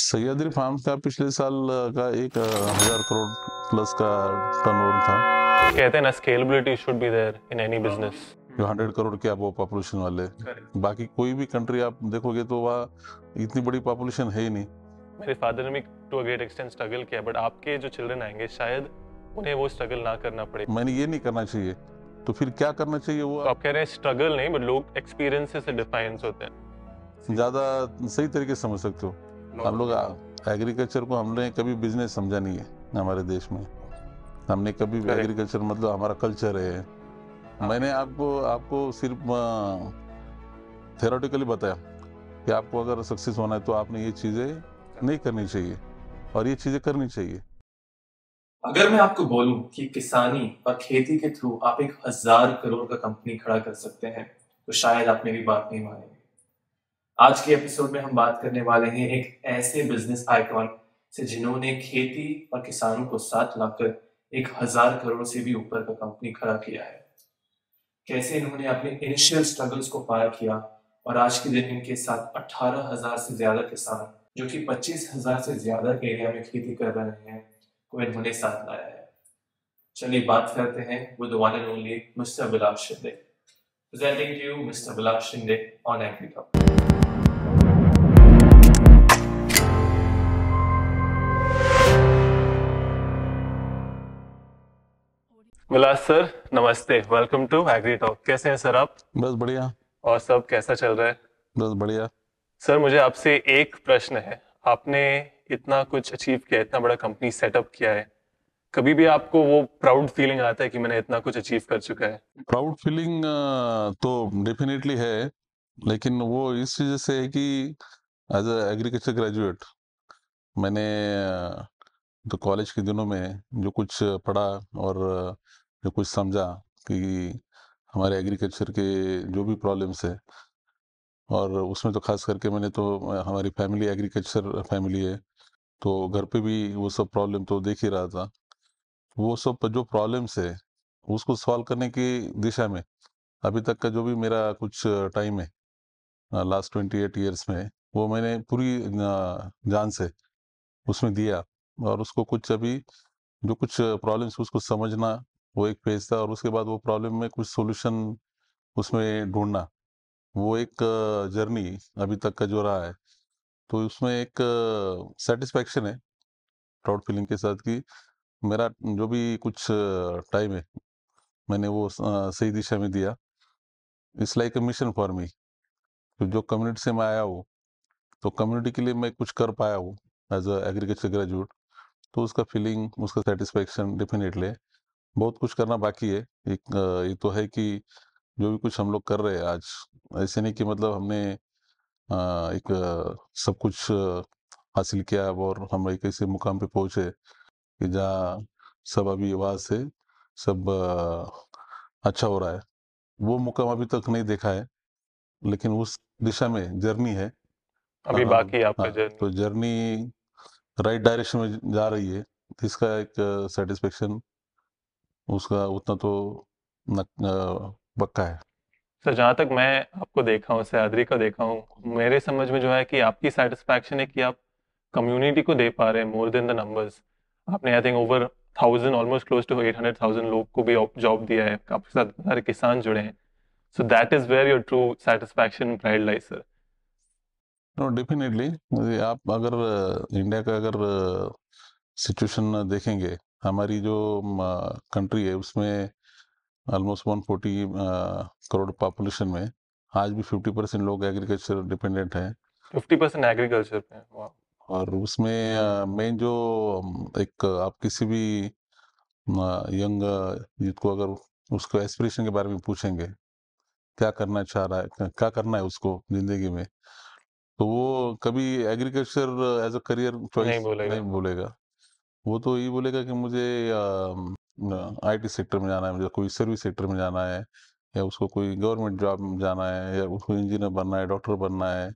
Sahyadri farm का पिछले साल का एक हजार करोड़ प्लस का टर्नओवर था कहते हैं ना scalability should be there in any business जो हंड्रेड करोड़ के आप वो पॉपुलेशन वाले बाकी कोई भी कंट्री आप देखोगे तो वह इतनी बड़ी पॉपुलेशन है ही नहीं मेरे फादर ने भी to a great extent struggle किया बट आपके जो चिल्ड्रन आएंगे शायद उन्हें वो स्ट्रगल ना करना पड़े मैंने ये नहीं करना चाहिए तो फिर क्या करना चाहिए वो तो आप कह रहे हैं स्ट्रगल नहीं बट लोग एक्सपीरियंस से डिफाइंस होते हैं ज़्यादा सही तरीके से समझ सकते हो हम लोग एग्रीकल्चर को हमने कभी बिजनेस समझा नहीं है हमारे देश में हमने कभी एग्रीकल्चर मतलब हमारा कल्चर है मैंने आपको आपको सिर्फ थेरोटिकली बताया कि आपको अगर सक्सेस होना है तो आपने ये चीज़ें नहीं करनी चाहिए और ये चीज़ें करनी चाहिए अगर मैं आपको बोलूं कि किसानी और खेती के थ्रू आप एक हजार करोड़ का कंपनी खड़ा कर सकते हैं तो शायद आप मेरी बात नहीं मानेंगे आज के एपिसोड में हम बात करने वाले हैं एक ऐसे बिजनेस आइकॉन से जिन्होंने खेती और किसानों को साथ लाकर एक हजार करोड़ से भी ऊपर का कंपनी खड़ा किया है कैसे इन्होंने अपने इनिशियल स्ट्रगल्स को पार किया और आज के दिन इनके साथ अठारह हजार से ज्यादा किसान जो कि पच्चीस हजार से ज्यादा एरिया में खेती कर रहे हैं को इन्होंने साथ लाया है चलिए बात करते हैं वो one and only mister Vilas Shinde presenting to you Mr. Vilas Shinde on AgriCup. Vilas sir नमस्ते वेलकम टू एग्री टॉक कैसे हैं सर आप बस बढ़िया और सब कैसा चल रहा है बस बढ़िया सर मुझे आपसे एक प्रश्न है आपने इतना कुछ अचीव किया इतना बड़ा कंपनी सेटअप किया है कभी भी आपको वो प्राउड फीलिंग आता है कि मैंने इतना कुछ अचीव कर चुका है प्राउड फीलिंग तो डेफिनेटली है लेकिन वो इस वजह से है कि एज एग्रीकल्चर ग्रेजुएट मैंने तो कॉलेज के दिनों में जो कुछ पढ़ा और जो कुछ समझा कि हमारे एग्रीकल्चर के जो भी प्रॉब्लम्स है और उसमें तो खास करके मैंने तो हमारी फैमिली एग्रीकल्चर फैमिली है तो घर पे भी वो सब प्रॉब्लम तो देख ही रहा था वो सब जो प्रॉब्लम्स है उसको सॉल्व करने की दिशा में अभी तक का जो भी मेरा कुछ टाइम है लास्ट ट्वेंटी एट ईयर्स में वो मैंने पूरी जान से उसमें दिया और उसको कुछ अभी जो कुछ प्रॉब्लम्स उसको समझना वो एक फेज था और उसके बाद वो प्रॉब्लम में कुछ सोल्यूशन उसमें ढूंढना वो एक जर्नी अभी तक का जो रहा है तो उसमें एक सेटिस्फेक्शन है प्राउड फीलिंग के साथ कि मेरा जो भी कुछ टाइम है मैंने वो सही दिशा में दिया it's like a mission for me तो जो कम्युनिटी से मैं आया हूँ तो कम्युनिटी के लिए मैं कुछ कर पाया हूँ एज अ एग्रीकल्चर ग्रेजुएट तो उसका फीलिंग उसका सेटिस्फेक्शन डेफिनेटली बहुत कुछ करना बाकी है एक ये तो है कि जो भी कुछ हम लोग कर रहे हैं आज ऐसे नहीं कि मतलब हमने एक सब कुछ हासिल किया और हम एक ऐसे मुकाम पे पहुंचे कि जहाँ सब अभी आवाज से सब अच्छा हो रहा है वो मुकाम अभी तक नहीं देखा है लेकिन उस दिशा में जर्नी है अभी बाकी आपका हाँ, जर्नी तो जर्नी राइट डायरेक्शन में जा रही है तो इसका एक सेटिस्फेक्शन उसका उतना तो पक्का है सर जहाँ तक मैं आपको देखा हूँ सैदरी को देखा हूँ मेरे समझ में जो है कि आपकी सेटिस्फेक्शन है कि आप कम्युनिटी को दे पा रहे हैं मोर देन द नंबर्स आपने I think over thousand almost close to eight hundred thousand लोग को भी जॉब दिया है आपके साथ सारे किसान जुड़े हैं so that is where your true satisfaction pride life sir no definitely आप अगर इंडिया का अगर सिचुएशन देखेंगे हमारी जो कंट्री है उसमें almost one forty crore population में आज भी फिफ्टी परसेंट लोग एग्रीकल्चर डिपेंडेंट हैं फिफ्टी परसेंट एग्रीकल्चर पे और उसमें मेन जो एक आप किसी भी यंग यूथ को अगर उसको एस्पिरेशन के बारे में पूछेंगे क्या करना चाह रहा है क्या करना है उसको जिंदगी में तो वो कभी एग्रीकल्चर एज अ करियर नहीं बोलेगा नहीं बोलेगा वो तो यही बोलेगा कि मुझे आईटी सेक्टर में जाना है मुझे कोई सर्विस सेक्टर में जाना है या उसको कोई गवर्नमेंट जॉब में जाना है या उसको इंजीनियर बनना है डॉक्टर बनना है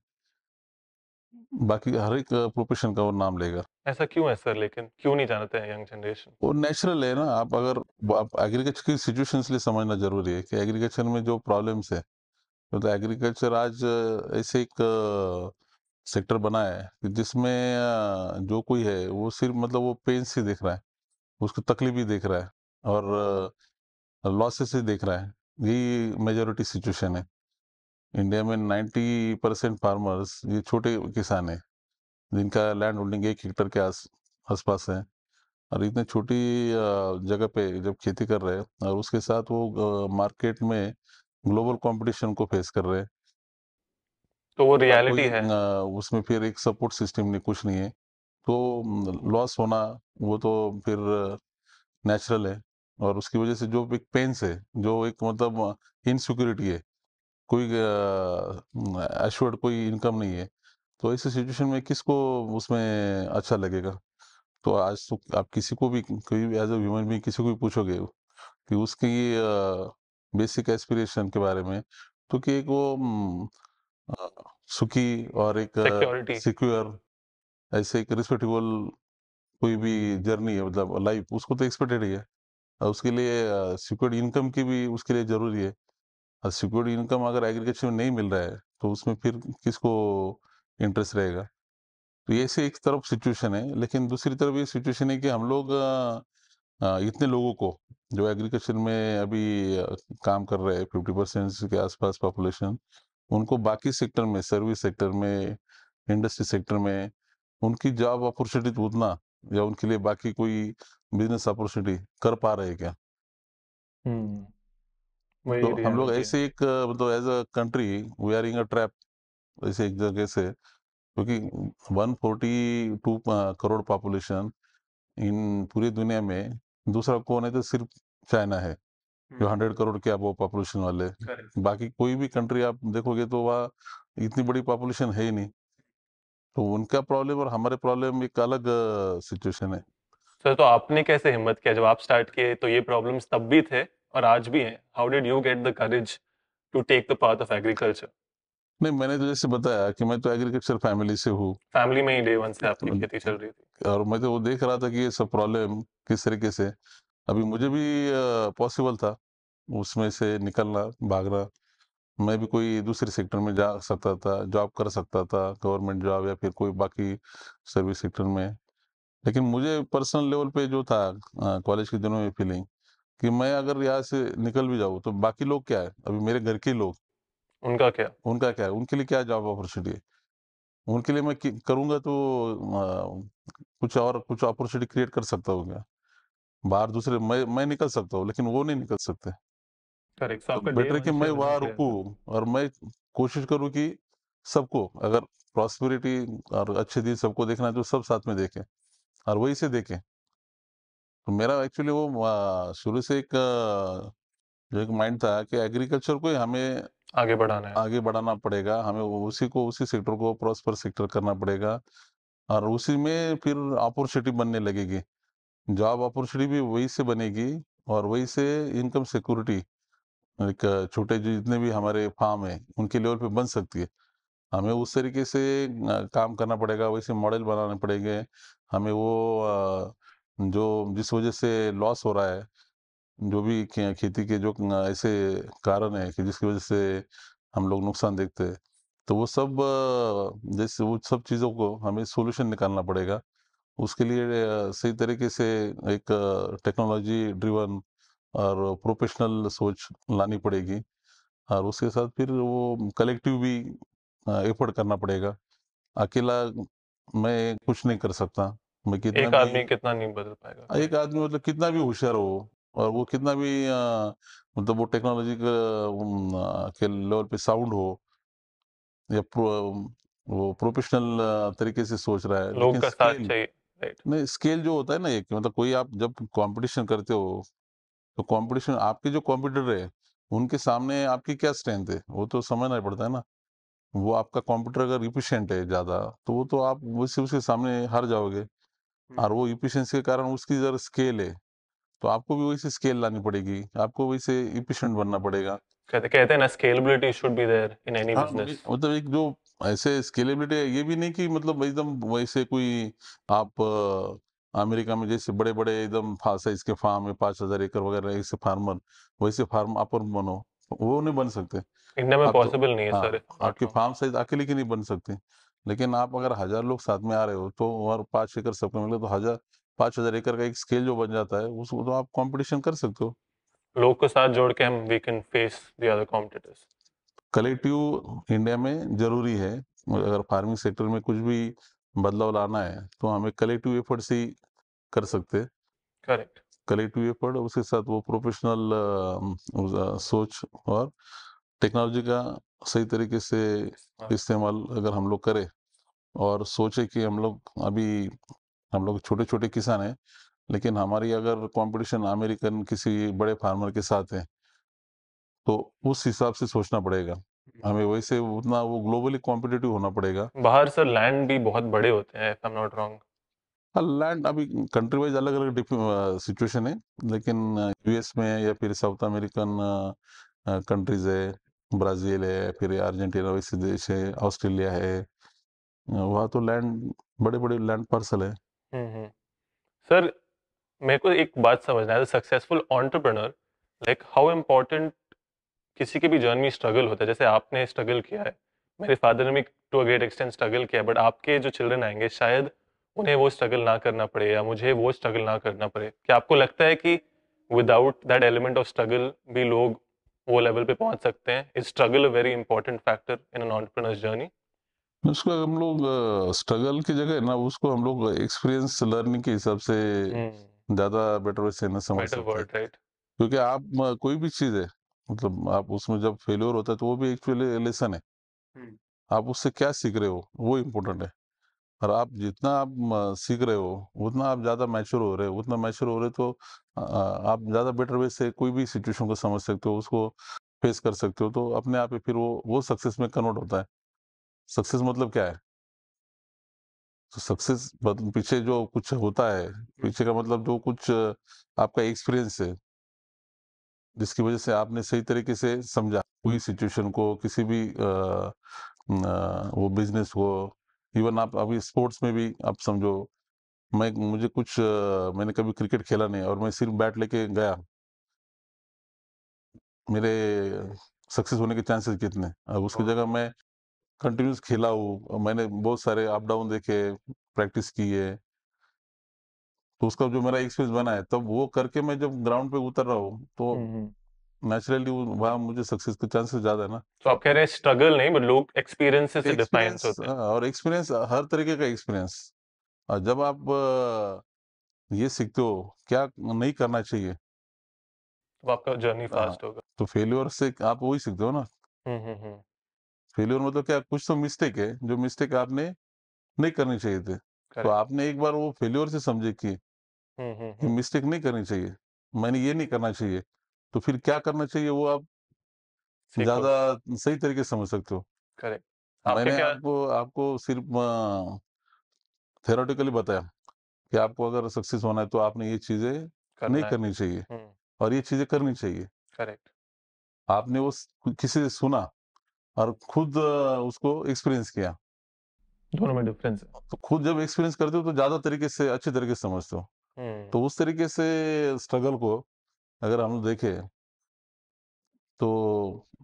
बाकी हर एक प्रोफेशन का वो नाम लेगा ऐसा क्यों है सर लेकिन क्यों नहीं जानते हैं यंग जनरेशन वो नेचुरल है ना आप अगर आप एग्रीकल्चर की सिचुएशन लिए समझना जरूरी है कि एग्रीकल्चर में जो प्रॉब्लम्स है तो एग्रीकल्चर आज ऐसे एक सेक्टर बना है जिसमें जो कोई है वो सिर्फ मतलब वो पेन से देख रहा है उसको तकलीफ ही देख रहा है और लॉसेस ही देख रहा है यही मेजोरिटी सिचुएशन है इंडिया में 90 परसेंट फार्मर्स ये छोटे किसान हैं जिनका लैंड होल्डिंग एक हेक्टर के आस आसपास है और इतने छोटी जगह पे जब खेती कर रहे हैं और उसके साथ वो मार्केट में ग्लोबल कंपटीशन को फेस कर रहे हैं तो वो तो रियलिटी है उसमें फिर एक सपोर्ट सिस्टम नहीं कुछ नहीं है तो लॉस होना वो तो फिर नेचुरल है और उसकी वजह से जो एक पेंस है जो एक मतलब इनसिक्योरिटी है कोई एश्योर्ड कोई इनकम नहीं है तो ऐसे सिचुएशन में किसको उसमें अच्छा लगेगा तो आज तो आप किसी को भी कोई एज ए ह्यूमन बींग किसी को भी पूछोगे कि उसकी बेसिक एस्पिरेशन के बारे में तो कि एक वो सुखी और एक सिक्योर ऐसे एक रिस्पेक्टेबल कोई भी जर्नी है मतलब लाइफ उसको तो एक्सपेक्टेड ही है और उसके लिए सिक्योर्ड इनकम की भी उसके लिए ज़रूरी है और सिक्योर्ड इनकम अगर एग्रीकल्चर में नहीं मिल रहा है तो उसमें फिर किसको इंटरेस्ट रहेगा तो ऐसे एक तरफ सिचुएशन है लेकिन दूसरी तरफ ये सिचुएशन है कि हम लोग इतने लोगों को जो एग्रीकल्चर में अभी काम कर रहे हैं फिफ्टी परसेंट के आसपास पॉपुलेशन उनको बाकी सेक्टर में सर्विस सेक्टर में इंडस्ट्री सेक्टर में उनकी जॉब अपॉर्चुनिटी उतना या उनके लिए बाकी कोई बिजनेस अपॉर्चुनिटी कर पा रहे क्या हम्म, तो हम लोग ऐसे एक मतलब as a country we are in a trap ऐसे एक जगह से क्योंकि तो 142 करोड़ पॉपुलेशन इन पूरी दुनिया में दूसरा कौन है तो सिर्फ चाइना है जो हम्म, हंड्रेड हम्म। करोड़ के वो पॉपुलेशन वाले बाकी कोई भी कंट्री आप देखोगे तो वह इतनी बड़ी पॉपुलेशन है ही नहीं तो उनका प्रॉब्लम और हमारे प्रॉब्लम एक अलग सिचुएशन है सर तो आपने कैसे हिम्मत किया जब आप स्टार्ट किए तो ये प्रॉब्लम्स तब भी थे और आज भी हैं how did you get the courage to take the path of agriculture नहीं मैंने तो जैसे बताया कि मैं तो एग्रीकल्चर फैमिली से हूँ फैमिली में ही डे वन से आपकी खेती चल रही थी और मैं तो वो देख रहा था कि ये सब प्रॉब्लम किस तरीके से अभी मुझे भी पॉसिबल था उसमें से निकलना भागना मैं भी कोई दूसरे सेक्टर में जा सकता था जॉब कर सकता था गवर्नमेंट जॉब या फिर कोई बाकी सर्विस सेक्टर में लेकिन मुझे पर्सनल लेवल पे जो था कॉलेज के दिनों में फीलिंग कि मैं अगर यहाँ से निकल भी जाऊँ तो बाकी लोग क्या है अभी मेरे घर के लोग उनका क्या उनका क्या उनके लिए क्या जॉब अपॉर्चुनिटी है उनके लिए मैं करूंगा तो आ, कुछ और कुछ अपॉर्चुनिटी क्रिएट कर सकता हूँ क्या बाहर दूसरे मैं मैं निकल सकता हूँ लेकिन वो नहीं निकल सकते तो बेटर कि मैं वहां रुकू और मैं कोशिश करूँ कि सबको अगर प्रॉस्पेरिटी और अच्छे दिन सबको देखना है तो सब साथ में देखें और वही से देखें तो मेरा एक्चुअली वो शुरू से एक जो एक माइंड था कि एग्रीकल्चर को हमें आगे बढ़ाना है आगे बढ़ाना पड़ेगा हमें उसी को उसी सेक्टर को प्रॉस्पर सेक्टर करना पड़ेगा और उसी में फिर अपॉर्चुनिटी बनने लगेगी जॉब अपॉर्चुनिटी भी वही से बनेगी और वही से इनकम सिक्योरिटी एक छोटे जो जितने भी हमारे फार्म है उनके लेवल पे बन सकती है हमें उस तरीके से काम करना पड़ेगा वैसे मॉडल बनाने पड़ेंगे हमें वो जो जिस वजह से लॉस हो रहा है जो भी खेती के जो ऐसे कारण है कि जिसकी वजह से हम लोग नुकसान देखते हैं तो वो सब जैसे वो सब चीज़ों को हमें सॉल्यूशन निकालना पड़ेगा उसके लिए सही तरीके से एक टेक्नोलॉजी ड्रिवन और प्रोफेशनल सोच लानी पड़ेगी और उसके साथ फिर वो कलेक्टिव भी एफर्ट करना पड़ेगा अकेला मैं कुछ नहीं कर सकता मैं कितना एक आदमी कितना नहीं बदल पाएगा एक आदमी मतलब कितना भी होशियार हो और वो कितना भी मतलब वो टेक्नोलॉजी के लेवल पे साउंड हो या प्रो, वो प्रोफेशनल तरीके से सोच रहा है लोग का साथ चाहिए नहीं स्केल जो होता है ना एक मतलब कोई आप जब कंपटीशन करते हो तो कंपटीशन आपके जो कॉम्पिटिटर है उनके सामने आपकी क्या स्ट्रेंथ है वो तो समझना ही पड़ता है ना वो आपका कंप्यूटर अगर इफिशियंट है ज़्यादा तो वो तो आप वैसे उसके सामने हार जाओगे और वो इफिशियंसी के कारण उसकी जरा स्केल है तो आपको भी वैसे स्केल लानी पड़ेगी आपको वैसे इफिशियंट बनना पड़ेगा कहते कहते हैं ना scalability should be there in any business मतलब एक जो ऐसे स्केलेबिलिटी है ये भी नहीं कि मतलब एकदम वैसे कोई आप अमेरिका में जैसे बड़े बड़े एकदम साइज के फार्म है हजार एकड़ वगैरह ऐसे फार्मर वैसे फार्म आप बनो वो नहीं बन सकते इंडिया में पॉसिबल नहीं है सर हाँ, आपके फार्म साइज अकेले के नहीं बन सकते लेकिन आप अगर हजार लोग साथ में आ रहे हो तो और पाँच एकड़ सबको मिले तो हजार पाँच हजार एकड़ का एक स्केल जो बन जाता है उसको तो आप कंपटीशन कर सकते हो लोग के साथ जोड़ के हम we can face the other competitors collective India में जरूरी है अगर फार्मिंग सेक्टर में कुछ भी बदलाव लाना है तो हमें कलेक्टिव एफर्ट से कर सकते करेक्ट कलेक्टिव एफर्ट उसके साथ वो प्रोफेशनल सोच और टेक्नोलॉजी का सही तरीके से इस्तेमाल अगर हम लोग करें और सोचे कि हम लोग अभी हम लोग छोटे छोटे किसान हैं लेकिन हमारी अगर कंपटीशन अमेरिकन किसी बड़े फार्मर के साथ है तो उस हिसाब से सोचना पड़ेगा हमें हम्म। वैसे उतना वो ग्लोबली कॉम्पिटेटिव होना पड़ेगा बाहर सर लैंड भी बहुत बड़े होते हैं I am not wrong land अभी कंट्री वाइज अलग अलग सिचुएशन है लेकिन यूएस में या फिर साउथ अमेरिकन कंट्रीज है ब्राज़ील है फिर अर्जेंटीना वैसे देश है ऑस्ट्रेलिया है वहाँ तो लैंड बड़े बड़े लैंड पार्सल है हम्म, हम्म। सर मेरे को एक बात समझना है successful entrepreneur like how important किसी के भी जर्नी स्ट्रगल होता है जैसे आपने स्ट्रगल किया है मेरे फादर ने भी to a great extent struggle किया बट आपके जो चिल्ड्रन आएंगे शायद उन्हें वो स्ट्रगल ना करना पड़े या मुझे वो स्ट्रगल ना करना पड़े क्या आपको लगता है कि without that element of struggle भी लोग वो लेवल पे पहुंच सकते हैं is struggle a very important factor in an entrepreneurs journey उसको हम लोग स्ट्रगल की जगह ना उसको हम लोग एक्सपीरियंस लर्निंग के हिसाब से हम्म। ज्यादा बेटर वैसे ना समझ सकते right? क्योंकि आप कोई भी चीज है मतलब आप उसमें जब फेलियर होता है तो वो भी एक लेसन है हम्म। आप उससे क्या सीख रहे हो वो इम्पोर्टेंट है और आप जितना आप सीख रहे हो उतना आप ज़्यादा मैच्योर हो रहे हो उतना मैच्योर हो रहे तो आप ज़्यादा बेटर वे से कोई भी सिचुएशन को समझ सकते हो उसको फेस कर सकते हो तो अपने आप ही फिर वो वो सक्सेस में कन्वर्ट होता है सक्सेस मतलब क्या है तो सक्सेस मतलब पीछे जो कुछ होता है पीछे का मतलब जो कुछ आपका एक्सपीरियंस है जिसकी वजह से आपने सही तरीके से समझा कोई सिचुएशन को किसी भी आ, आ, वो बिजनेस को इवन आप अभी स्पोर्ट्स में भी आप समझो मैं मुझे कुछ आ, मैंने कभी क्रिकेट खेला नहीं और मैं सिर्फ बैट लेके गया मेरे सक्सेस होने के चांसेस कितने अब उसकी हाँ। जगह मैं कंटिन्यूस खेला हूँ मैंने बहुत सारे अप डाउन देखे प्रैक्टिस की है तो उसका जो मेरा एक्सपीरियंस बना है तब तो वो करके मैं जब ग्राउंड पे उतर रहा हूँ तो नेचुरली वहाँ मुझे सक्सेस के चांसेस ज्यादा है ना तो आप कह रहे हैं स्ट्रगल नहीं बट लोग एक्सपीरियंस से डिफाइन होते हैं हाँ, और एक्सपीरियंस हर तरीके का एक्सपीरियंस और जब आप ये सीखते हो क्या नहीं करना चाहिए तो आपका जर्नी फास्ट हाँ, होगा तो फेलियर से आप वही सीखते हो ना हम्म हम्म फेल्योर मतलब क्या कुछ तो मिस्टेक है जो मिस्टेक आपने नहीं करनी चाहिए थे तो आपने एक बार वो फेल्योर से समझे कि मिस्टेक नहीं करनी चाहिए मैंने ये नहीं करना चाहिए तो फिर क्या करना चाहिए वो आप ज्यादा सही तरीके समझ सकते हो करेक्ट मैंने आपको आपको सिर्फ थेरोटिकली बताया कि आपको अगर सक्सेस होना है तो आपने ये चीजें नहीं करनी चाहिए और ये चीजें करनी चाहिए करेक्ट आपने वो किसी से सुना और खुद उसको एक्सपीरियंस किया दोनों में डिफरेंस तो खुद जब एक्सपीरियंस करते हो तो ज्यादा तरीके से अच्छे तरीके से समझते हो हम्म। तो उस तरीके से स्ट्रगल को अगर हम देखे तो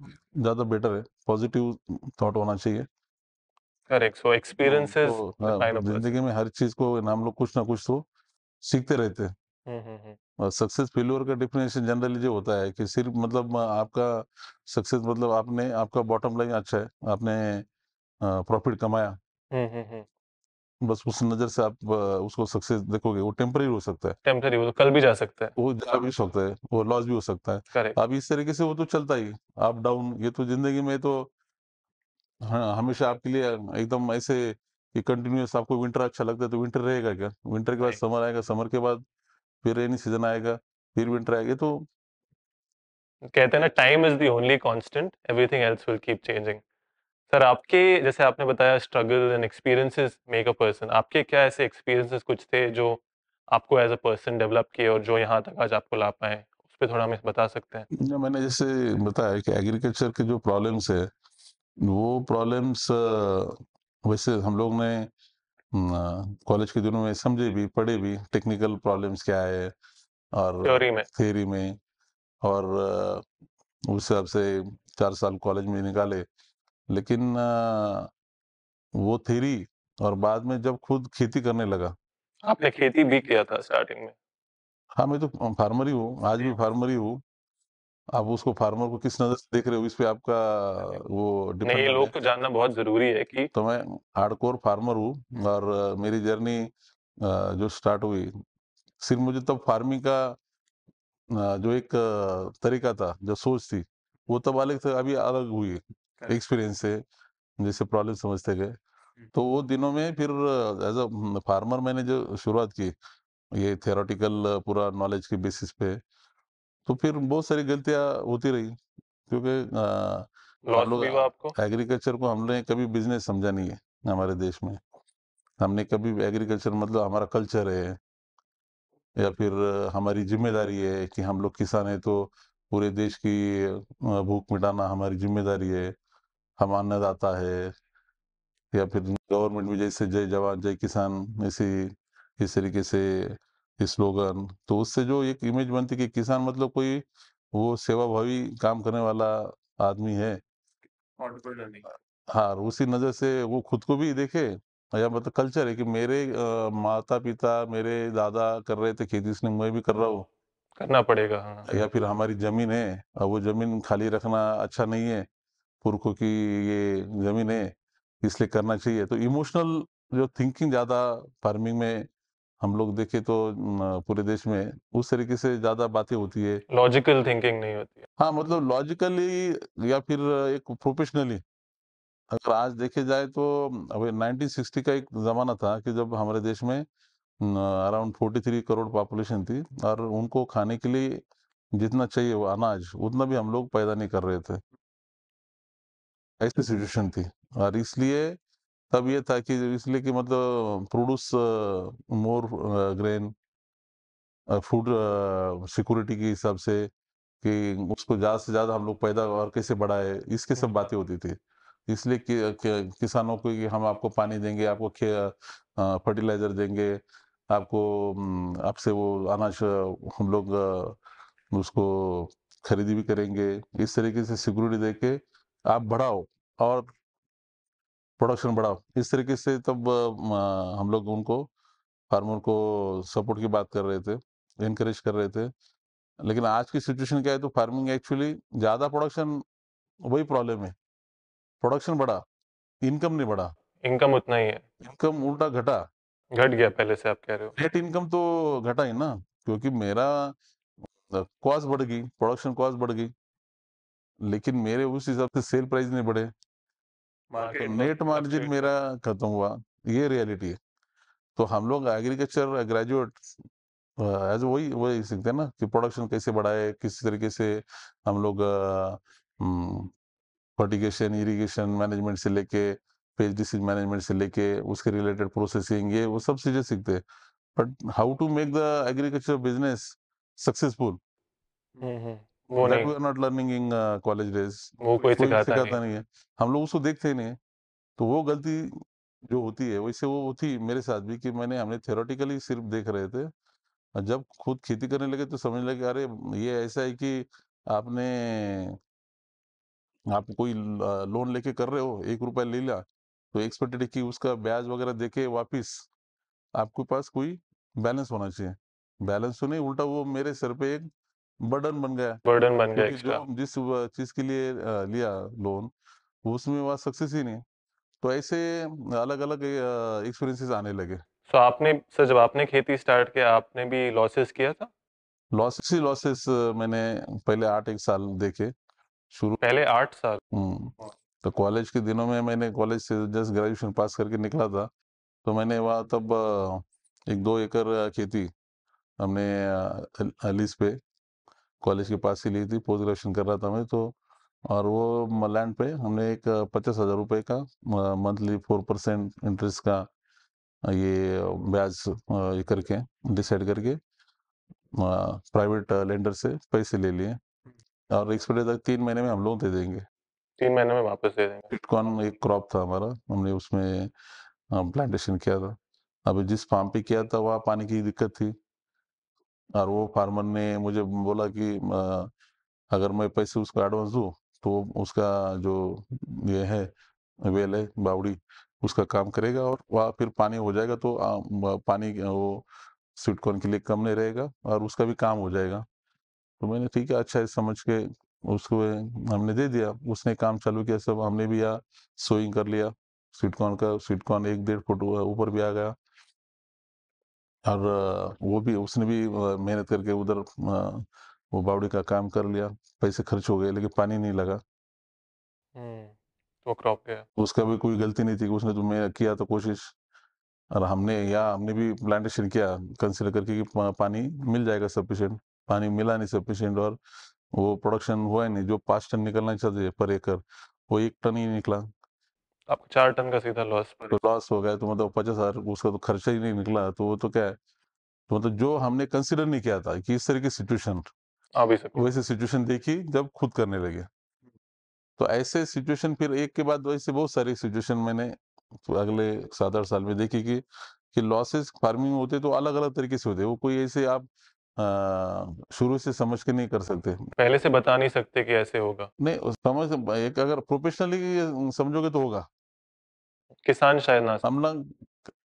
ज्यादा बेटर है पॉजिटिव थॉट होना चाहिए करेक्ट सो एक्सपीरियंसेस जिंदगी में हर चीज को हम लोग कुछ ना कुछ तो सीखते रहते हैं हम्म, हम्म, सक्सेस फेल्योर का डिफिनेशन जनरली जो होता है कि सिर्फ मतलब आपका सक्सेस मतलब आपने आपका बॉटम लाइन अच्छा है आपने प्रॉफिट कमाया बस उस नजर से आप उसको सक्सेस देखोगे वो टेम्पररी हो सकता है टेम्पररी वो तो कल भी जा सकता है वो जा भी सकता है वो लॉस भी हो सकता है अब इस तरीके से वो तो चलता ही अप डाउन ये तो जिंदगी में तो हाँ, हमेशा आपके लिए एकदम ऐसे कि कंटिन्यूस आपको विंटर अच्छा लगता है तो विंटर रहेगा क्या विंटर के बाद समर आएगा समर के बाद फिर रेनी सीजन आएगा फिर विंटर आएगी तो कहते हैं ना time is the only constant everything else will keep changing sir आपके जैसे आपने बताया struggle and experiences make a person आपके क्या ऐसे एक्सपीरियंसेस कुछ थे जो आपको एज अ पर्सन डेवलप किए और जो यहाँ तक आज आपको ला पाए उस पर थोड़ा हमें बता सकते हैं ना मैंने जैसे बताया कि एग्रीकल्चर के जो प्रॉब्लम्स है वो प्रॉब्लम्स वैसे हम लोग ने कॉलेज के दिनों में समझे भी पढ़े भी टेक्निकल प्रॉब्लम्स क्या है और थ्योरी में थ्योरी में और उस हिसाब से चार साल कॉलेज में निकाले लेकिन वो थ्योरी और बाद में जब खुद खेती करने लगा आपने खेती भी किया था स्टार्टिंग में हाँ मैं तो फार्मर ही हूँ आज भी फार्मर ही हूँ आप उसको फार्मर को किस नजर से देख रहे हो इस पे आपका वो नहीं लोग को जानना बहुत जरूरी है कि तो मैं हार्डकोर फार्मर हूँ और मेरी जर्नी जो स्टार्ट हुई सिर्फ मुझे तब फार्मिंग का जो एक तरीका था जो सोच थी वो तब अलग से अभी अलग हुई एक्सपीरियंस से जैसे प्रॉब्लम समझते गए हम्म। तो वो दिनों में फिर एज अ फार्मर मैंने जो शुरुआत की ये थेरोटिकल पूरा नॉलेज के बेसिस पे तो फिर बहुत सारी गलतियां होती रही क्योंकि एग्रीकल्चर को हमने कभी बिजनेस समझा नहीं है हमारे देश में हमने कभी एग्रीकल्चर मतलब हमारा कल्चर है या फिर हमारी जिम्मेदारी है कि हम लोग किसान है तो पूरे देश की भूख मिटाना हमारी जिम्मेदारी है हम अन्नदाता है या फिर गवर्नमेंट भी जैसे जय जवान जय किसान ऐसी इस तरीके से स्लोगन तो उससे जो एक इमेज बनती कि किसान मतलब कोई वो सेवा भावी काम करने वाला आदमी है हाँ उसी नजर से वो खुद को भी देखे या मतलब कल्चर है कि मेरे आ, माता पिता मेरे दादा कर रहे थे खेती इसलिए मैं भी कर रहा हूँ करना पड़ेगा हाँ। या फिर हमारी जमीन है और वो जमीन खाली रखना अच्छा नहीं है पुरखों की ये जमीन है इसलिए करना चाहिए तो इमोशनल जो थिंकिंग ज्यादा फार्मिंग में हम लोग देखे तो पूरे देश में उस तरीके से ज्यादा बातें होती है लॉजिकल थिंकिंग नहीं होती है हाँ मतलब लॉजिकली या फिर एक प्रोफेशनली अगर आज देखे जाए तो अभी 1960 का एक ज़माना था कि जब हमारे देश में अराउंड 43 करोड़ पॉपुलेशन थी और उनको खाने के लिए जितना चाहिए वो अनाज उतना भी हम लोग पैदा नहीं कर रहे थे ऐसी सिचुएशन थी और इसलिए तब ये था कि इसलिए कि मतलब produce more grain food security के हिसाब से कि उसको ज़्यादा से ज़्यादा हम लोग पैदा और कैसे बढ़ाए इसके सब बातें होती थी इसलिए कि, कि, किसानों को कि हम आपको पानी देंगे आपको फर्टिलाइज़र देंगे आपको आपसे वो अनाज हम लोग उसको खरीदी भी करेंगे इस तरीके से सिक्योरिटी दे के आप बढ़ाओ और प्रोडक्शन बढ़ाओ इस तरीके से तब हम लोग उनको फार्मर को सपोर्ट की बात कर रहे थे इनक्रेज कर रहे थे लेकिन आज की सिचुएशन क्या है तो फार्मिंग एक्चुअली ज़्यादा प्रोडक्शन वही प्रॉब्लम है प्रोडक्शन बढ़ा इनकम नहीं बढ़ा इनकम उतना ही है इनकम उल्टा घटा घट गया पहले से आप कह रहे हो नेट इनकम तो घटा ही ना क्योंकि मेरा कॉस्ट बढ़ गई प्रोडक्शन कॉस्ट बढ़ गई लेकिन मेरे उस हिसाब से सेल प्राइस नहीं बढ़े मार्केट तो नेट मार्जिन मेरा खत्म हुआ ये रियलिटी है तो हम लोग एग्रीकल्चर ग्रेजुएट एज वही वही सीखते हैं ना कि प्रोडक्शन कैसे बढ़ाए किस तरीके से हम लोग फर्टिगेशन इरिगेशन मैनेजमेंट से लेके पेज डिसीज मैनेजमेंट से लेके उसके रिलेटेड प्रोसेसिंग ये वो सब चीज़ें सीखते हैं but how to make the agriculture business successful वो नहीं we are not learning in college days वो कोई सिखाता, सिखाता नहीं है हम लोग उसको देखते नहीं तो वो गलती जो होती है वैसे वो थी मेरे साथ भी कि मैंने हमने थेरोटिकली सिर्फ देख रहे थे जब खुद खेती करने लगे तो समझ लगे अरे ये ऐसा है कि आपने आप कोई लोन लेके कर रहे हो एक रुपया ले लिया तो एक्सपेक्टेड कि उसका ब्याज वगैरह देके वापस आपके पास कोई बैलेंस होना चाहिए बैलेंस तो नहीं उल्टा वो मेरे सर पे एक बर्डन बन गया बर्डन बन गया जो जिस चीज के लिए लिया लोन उसमें वह सक्सेस ही नहीं तो ऐसे अलग अलग एक्सपीरियंसेस आने लगे तो आपने सर जब आपने खेती स्टार्ट किया आपने भी लॉसेस किया था लॉसेस ही लॉसेस मैंने पहले आठ एक साल देखे शुरू पहले आठ साल हम्म। तो कॉलेज के दिनों में मैंने कॉलेज से जस्ट ग्रेजुएशन पास करके निकला था तो मैंने वहाँ तब एक दो एकड़ खेती हमने लिस्ट पे कॉलेज के पास से ली थी पोस्ट ग्रेजुएशन कर रहा था मैं तो और वो लैंड पे हमने एक पचास हज़ार रुपये का मंथली फोर परसेंट इंटरेस्ट का ये ब्याज ये करके डिसाइड करके प्राइवेट लेंडर से पैसे ले लिए और एक्सपेक्टेड था तीन महीने में हम लोग दे देंगे तीन महीने में वापस दे देंगे बिटकॉन एक क्रॉप था हमारा हमने उसमें प्लांटेशन किया था अभी जिस फार्म पे किया था वहाँ पानी की दिक्कत थी और वो फार्मर ने मुझे बोला कि अगर मैं पैसे उसको एडवांस दूँ तो उसका जो ये है वेल है बावड़ी उसका काम करेगा और वहाँ फिर पानी हो जाएगा तो पानी वो स्वीटकॉर्न के लिए कम नहीं रहेगा और उसका भी काम हो जाएगा तो मैंने ठीक है अच्छा है समझ के उसको हमने दे दिया उसने काम चालू किया सब हमने भी यहाँ सोइंग कर लिया स्वीटकॉर्न का स्वीटकॉर्न एक डेढ़ फुट ऊपर भी आ गया और वो भी उसने भी मेहनत करके उधर वो बावड़ी का काम कर लिया पैसे खर्च हो गए लेकिन पानी नहीं लगा हम्म, वो क्रॉप गया उसका भी कोई गलती नहीं थी कि उसने तो मैं किया तो कोशिश और हमने या हमने भी प्लांटेशन किया कंसिडर करके कि पानी मिल जाएगा सफिशेंट पानी मिला नहीं सफिशेंट और वो प्रोडक्शन हुआ नहीं जो पाँच टन निकलना चाहिए पर एकड़ वो एक टन ही निकला आपको चार टन का सीधा लॉस तो लॉस हो गया तो मतलब पचास हजार उसका तो खर्चा ही नहीं निकला तो वो तो क्या है तो मतलब जो हमने कंसिडर नहीं किया था कि इस तरह की सिचुएशन वैसे सिचुएशन देखी जब खुद करने लगे तो ऐसे सिचुएशन फिर एक के बाद वैसे बहुत सारी सिचुएशन मैंने तो अगले सात आठ साल में देखी कि कि लॉसेस फार्मिंग होते तो अलग अलग तरीके से होते वो कोई ऐसे आप शुरू से समझ के नहीं कर सकते पहले से बता नहीं सकते कि ऐसे होगा नहीं समझ एक अगर प्रोफेशनली समझोगे तो होगा किसान शायद ना हम ना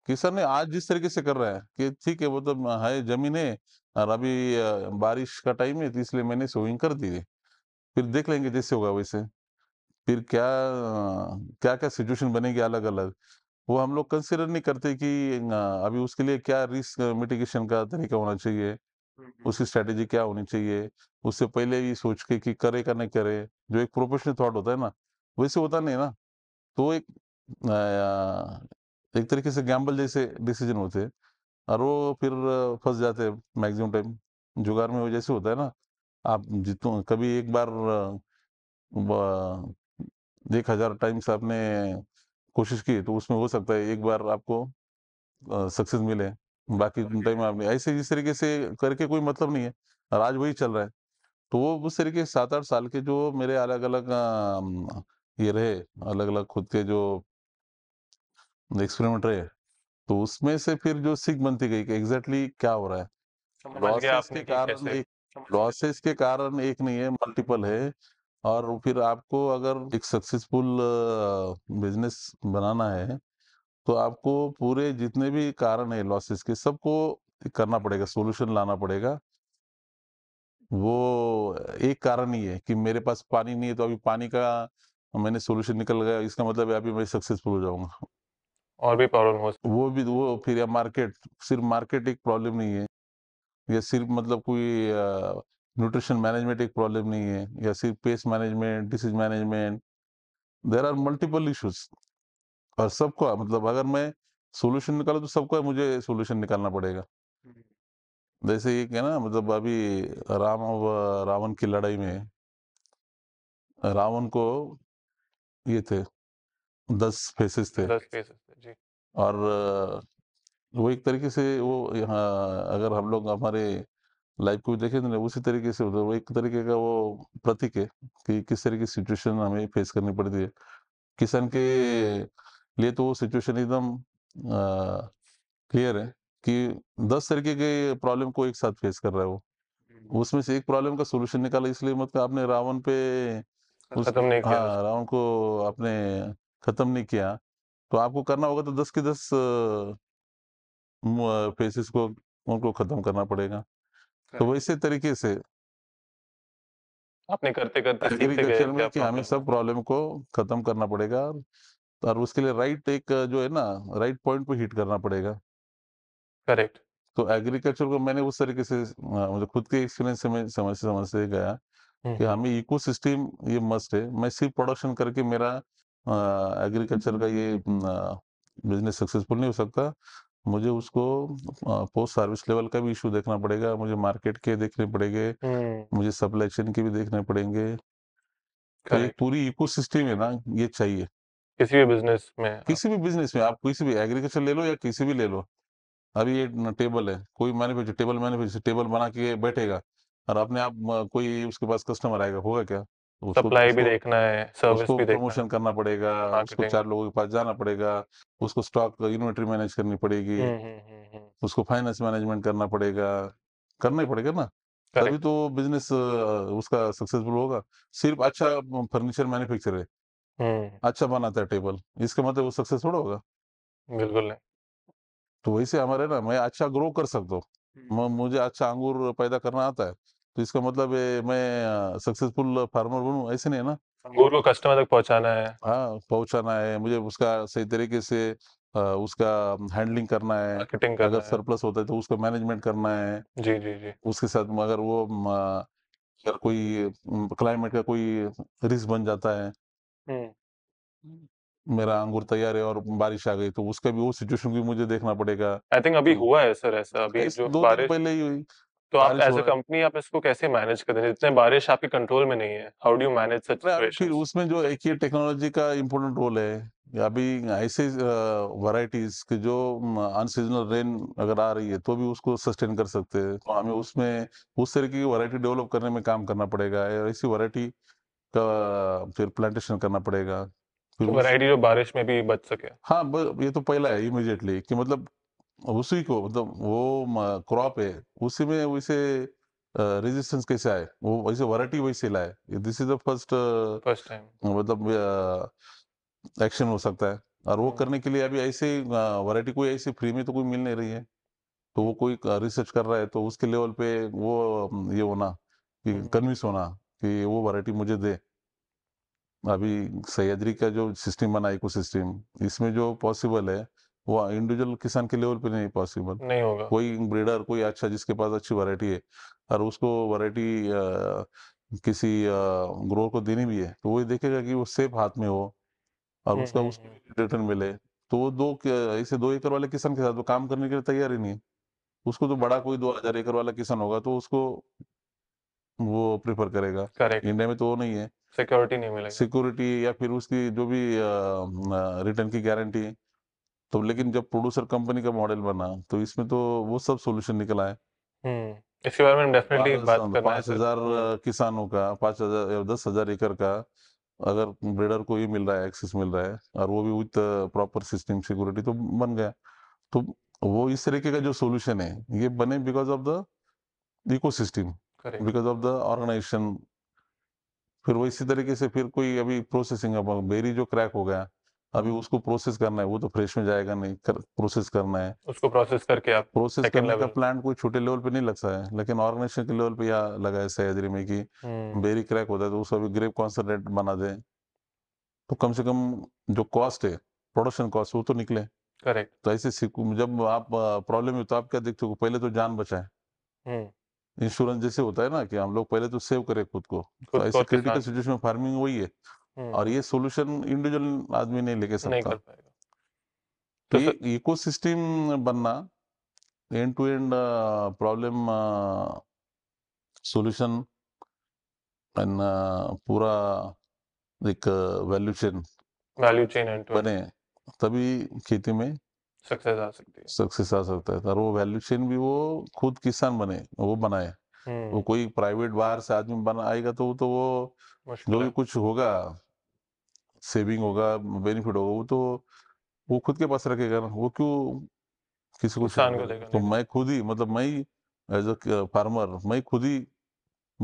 किसान ने आज जिस तरीके से कर रहा है कि ठीक है वो तो है जमीन है और अभी बारिश का टाइम है तो इसलिए मैंने सोइंग कर दी है फिर देख लेंगे जैसे होगा वैसे फिर क्या क्या क्या सिचुएशन बनेगी अलग अलग वो हम लोग कंसिडर नहीं करते कि अभी उसके लिए क्या रिस्क मिटिगेशन का तरीका होना चाहिए उसकी स्ट्रेटेजी क्या होनी चाहिए उससे पहले ही सोच के कि करे का नहीं करे जो एक प्रोफेशनल थॉट होता है ना वैसे होता नहीं ना तो एक एक तरीके से गैम्बल जैसे डिसीजन होते हैं और वो फिर फंस जाते हैं मैक्सिमम टाइम जुगाड़ में वो जैसे होता है ना आप जितो कभी एक बार एक हजार टाइम्स आपने कोशिश की तो उसमें हो सकता है एक बार आपको सक्सेस मिले बाकी टाइम हाँ आपने ऐसे इस तरीके से करके कोई मतलब नहीं है और आज वही चल रहा है तो वो उस तरीके सात आठ साल के जो मेरे अलग अलग ये रहे अलग अलग खुद के जो एक्सपेरिमेंट रहे तो उसमें से फिर जो सिक बनती गई कि एग्जैक्टली क्या हो रहा है लॉसेस के कारण एक लॉसेस के कारण एक नहीं है मल्टीपल है और फिर आपको अगर एक सक्सेसफुल बिजनेस बनाना है तो आपको पूरे जितने भी कारण है लॉसेस के सबको करना पड़ेगा सॉल्यूशन लाना पड़ेगा वो एक कारण ही है कि मेरे पास पानी नहीं है तो अभी पानी का मैंने सॉल्यूशन निकल गया इसका मतलब है अभी मैं सक्सेसफुल हो जाऊंगा और भी प्रॉब्लम हो सकती वो भी वो फिर मार्केट सिर्फ मार्केट एक प्रॉब्लम नहीं है या सिर्फ मतलब कोई न्यूट्रिशन मैनेजमेंट एक प्रॉब्लम नहीं है या सिर्फ pest management disease management there are multiple issues और सबको मतलब अगर मैं सोल्यूशन निकालू तो सबको मुझे सोल्यूशन निकालना पड़ेगा हम्म। जैसे ये क्या ना मतलब अभी राम और रावण की लड़ाई में रावण को ये थे दस फेसेस थे दस फेसेस और वो एक तरीके से वो यहाँ अगर हम लोग हमारे लाइफ को भी देखें तो उसी तरीके से मतलब वो एक तरीके का वो प्रतीक है कि किस तरीके की सिचुएशन हमें फेस करनी पड़ती है किसान के लिए तो वो सिचुएशन एकदम क्लियर है कि दस तरीके के प्रॉब्लम को एक साथ फेस कर रहा है वो हम्म। उसमें से एक प्रॉब्लम का सोल्यूशन निकाला इसलिए मतलब आपने रावण पे खत्म नहीं किया हाँ, रावण को आपने खत्म नहीं किया तो आपको करना होगा तो दस के दस फेसेस को उनको खत्म करना पड़ेगा तो वैसे तरीके से आपने करते करते एग्रीकल्चर में कि हमें सब प्रॉब्लम को खत्म करना पड़ेगा और उसके लिए राइट एक जो है ना राइट पॉइंट पे हिट करना पड़ेगा करेक्ट तो एग्रीकल्चर को मैंने उस तरीके से मुझे मतलब खुद के एक्सपीरियंस से मैं समझ समझते गया कि हमें इकोसिस्टम ये मस्ट है मैं सिर्फ प्रोडक्शन करके मेरा एग्रीकल्चर का ये बिजनेस सक्सेसफुल नहीं हो सकता मुझे उसको पोस्ट सर्विस लेवल का भी इशू देखना पड़ेगा मुझे मार्केट के देखने पड़ेंगे मुझे सप्लाई चेन के भी देखने पड़ेंगे तो एक पूरी इकोसिस्टम है ना ये चाहिए किसी भी बिजनेस में हाँ। किसी भी बिजनेस में आप किसी भी एग्रीकल्चर ले लो या किसी भी ले लो अभी ये टेबल है कोई मैन्युफैक्चर टेबल मैन्युफैक्चर टेबल बना के बैठेगा और अपने आप कोई उसके पास कस्टमर आएगा होगा क्या सप्लाई भी देखना है सर्विस भी देखना प्रमोशन करना पड़ेगा उसको चार लोगों के पास जाना पड़ेगा उसको स्टॉक इन्वेंटरी मैनेज करनी पड़ेगी उसको फाइनेंस मैनेजमेंट करना पड़ेगा करना ही पड़ेगा ना तभी तो बिजनेस उसका सक्सेसफुल होगा सिर्फ अच्छा फर्नीचर मैन्युफैक्चर है अच्छा बनाता है टेबल इसके मतलब वो सक्सेस थोड़ा होगा बिल्कुल नहीं तो वैसे हमारे ना मैं अच्छा ग्रो कर सकता हूँ मुझे अच्छा अंगूर पैदा करना आता है तो इसका मतलब है मैं सक्सेसफुल फार्मर बनू ऐसे नहीं है ना अंगूर को कस्टमर तक पहुंचाना है हाँ पहुंचाना है मुझे उसका सही तरीके से उसका हैंडलिंग करना है मार्केटिंग करना अगर सरप्लस होता है तो उसका मैनेजमेंट करना है जी जी जी उसके साथ अगर वो अगर कोई क्लाइमेट का कोई रिस्क बन जाता है मेरा अंगूर तैयार है और बारिश आ गई तो उसका भी वो सिचुएशन भी मुझे देखना पड़ेगा आई थिंक अभी तो हुआ है सर ऐसा अभी जो दो बारिश पहले ही हुई तो आप एज अ कंपनी आप इसको कैसे मैनेज कर देंगे जितने बारिश आपके कंट्रोल में नहीं है हाउ डू यू मैनेज फिर उसमें जो एक ये टेक्नोलॉजी का इम्पोर्टेंट रोल है या भी ऐसे वराइटीज के जो अनसीजनल रेन अगर आ रही है तो भी उसको सस्टेन कर सकते हैं तो हमें उसमें उस तरह की वैरायटी डेवलप करने में काम करना पड़ेगा या ऐसी वैरायटी का फिर प्लांटेशन करना पड़ेगा तो वैरायटी जो बारिश में भी बच सके हाँ ये तो पहला है इमिजिएटली कि मतलब उसी को मतलब वो क्रॉप है उसी में वैसे रेजिस्टेंस कैसे आए वो वैसे वराइटी वैसे लाए this is the first first time मतलब एक्शन हो सकता है और वो hmm. करने के लिए अभी ऐसे वराइटी कोई ऐसे फ्री में तो कोई मिल नहीं रही है तो वो कोई रिसर्च कर रहा है तो उसके लेवल पे वो ये होना कि कन्विंस hmm. होना कि वो वराइटी मुझे दे अभी सयाद्री का जो सिस्टम बना इको सिस्टम इसमें जो पॉसिबल है वो इंडिविजुअल किसान के लेवल पे नहीं पॉसिबल नहीं होगा कोई ब्रीडर कोई अच्छा जिसके पास अच्छी वैरायटी है और उसको वैरायटी किसी ग्रोअर को देनी भी है तो वो देखेगा कि वो सेफ हाथ में हो और हम्म, उसका हम्म, उसको रिटर्न हम्म। मिले तो वो दो ऐसे दो एकड़ वाले किसान के साथ वो काम करने के लिए तैयार ही नहीं उसको तो बड़ा कोई दो हजार एकड़ वाला किसान होगा तो उसको वो प्रेफर करेगा Correct. इंडिया में तो वो नहीं है सिक्योरिटी नहीं मिलेगी सिक्योरिटी या फिर उसकी जो भी रिटर्न की गारंटी तो लेकिन जब प्रोड्यूसर कंपनी का मॉडल बना तो इसमें तो वो सब सोल्यूशन निकल आए इसके बारे में डेफिनेटली बात करना हजार हम्म। किसानों का पांच हजार दस हजार एकड़ का अगर ब्रेडर को ये मिल रहा है एक्सेस मिल रहा है और वो भी विथ प्रॉपर सिस्टम सिक्योरिटी तो बन गया तो वो इस तरीके का जो सोल्यूशन है ये बने because of the ecosystem because of the organization फिर वो इसी तरीके से फिर कोई अभी प्रोसेसिंग बेरी जो क्रैक हो गया अभी उसको प्रोसेस करना है वो तो फ्रेश में जाएगा नहीं कर, प्रोसेस करना है उसको प्रोसेस करके आप प्रोसेस करने का प्लांट कोई छोटे लेवल पे नहीं लगता है लेकिन ऑर्गेनाइजेशन के लेवल पे या लगा है सहजरी में कि बेरी हम्म। क्रैक होता है तो उसको अभी ग्रेप कॉन्सेंट्रेट बना दे तो कम से कम जो कॉस्ट है प्रोडक्शन कॉस्ट वो तो निकले करेक्ट तो ऐसे जब आप प्रॉब्लम है तो आप क्या देखते हो पहले तो जान बचाए इंश्योरेंस हम्म। जैसे होता है ना कि हम लोग पहले तो सेव करें खुद को तो ऐसे क्रिटिकल सिचुएशन में फार्मिंग वही है हम्म। और ये सोल्यूशन इंडिविजुअल आदमी नहीं लेके सकता नहीं तो, तो ये सर... इकोसिस्टम बनना end to end problem solution and पूरा एक value chain value chain end to बने तभी खेती में सक्सेस आ सकती है सक्सेस आ सकता है और वो वैल्यू चेन भी वो खुद किसान बने वो बनाए हम्म। वो कोई प्राइवेट बाहर से आदमी बनाएगा तो वो तो वो जो भी कुछ होगा सेविंग होगा बेनिफिट होगा वो तो वो खुद के पास रखेगा ना वो क्यों किसी को देगा तो मैं खुद ही मतलब मैं एज अ फार्मर मैं खुद ही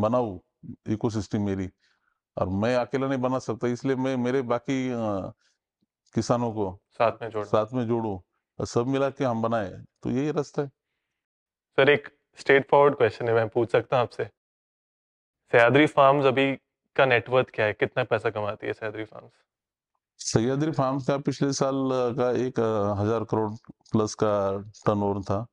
बनाऊ इको मेरी और मैं अकेला नहीं बना सकता इसलिए मैं मेरे बाकी किसानों को साथ में जोड़ साथ में जोड़ू सब मिला के हम बनाए तो यही रास्ता है सर एक स्ट्रेट फॉरवर्ड क्वेश्चन है मैं पूछ सकता हूँ आपसे सहयाद्री फार्म्स अभी का नेटवर्थ क्या है कितना पैसा कमाती है सयादरी फार्म्स सयाद्री फार्म का पिछले साल का एक हजार करोड़ प्लस का टर्नओवर था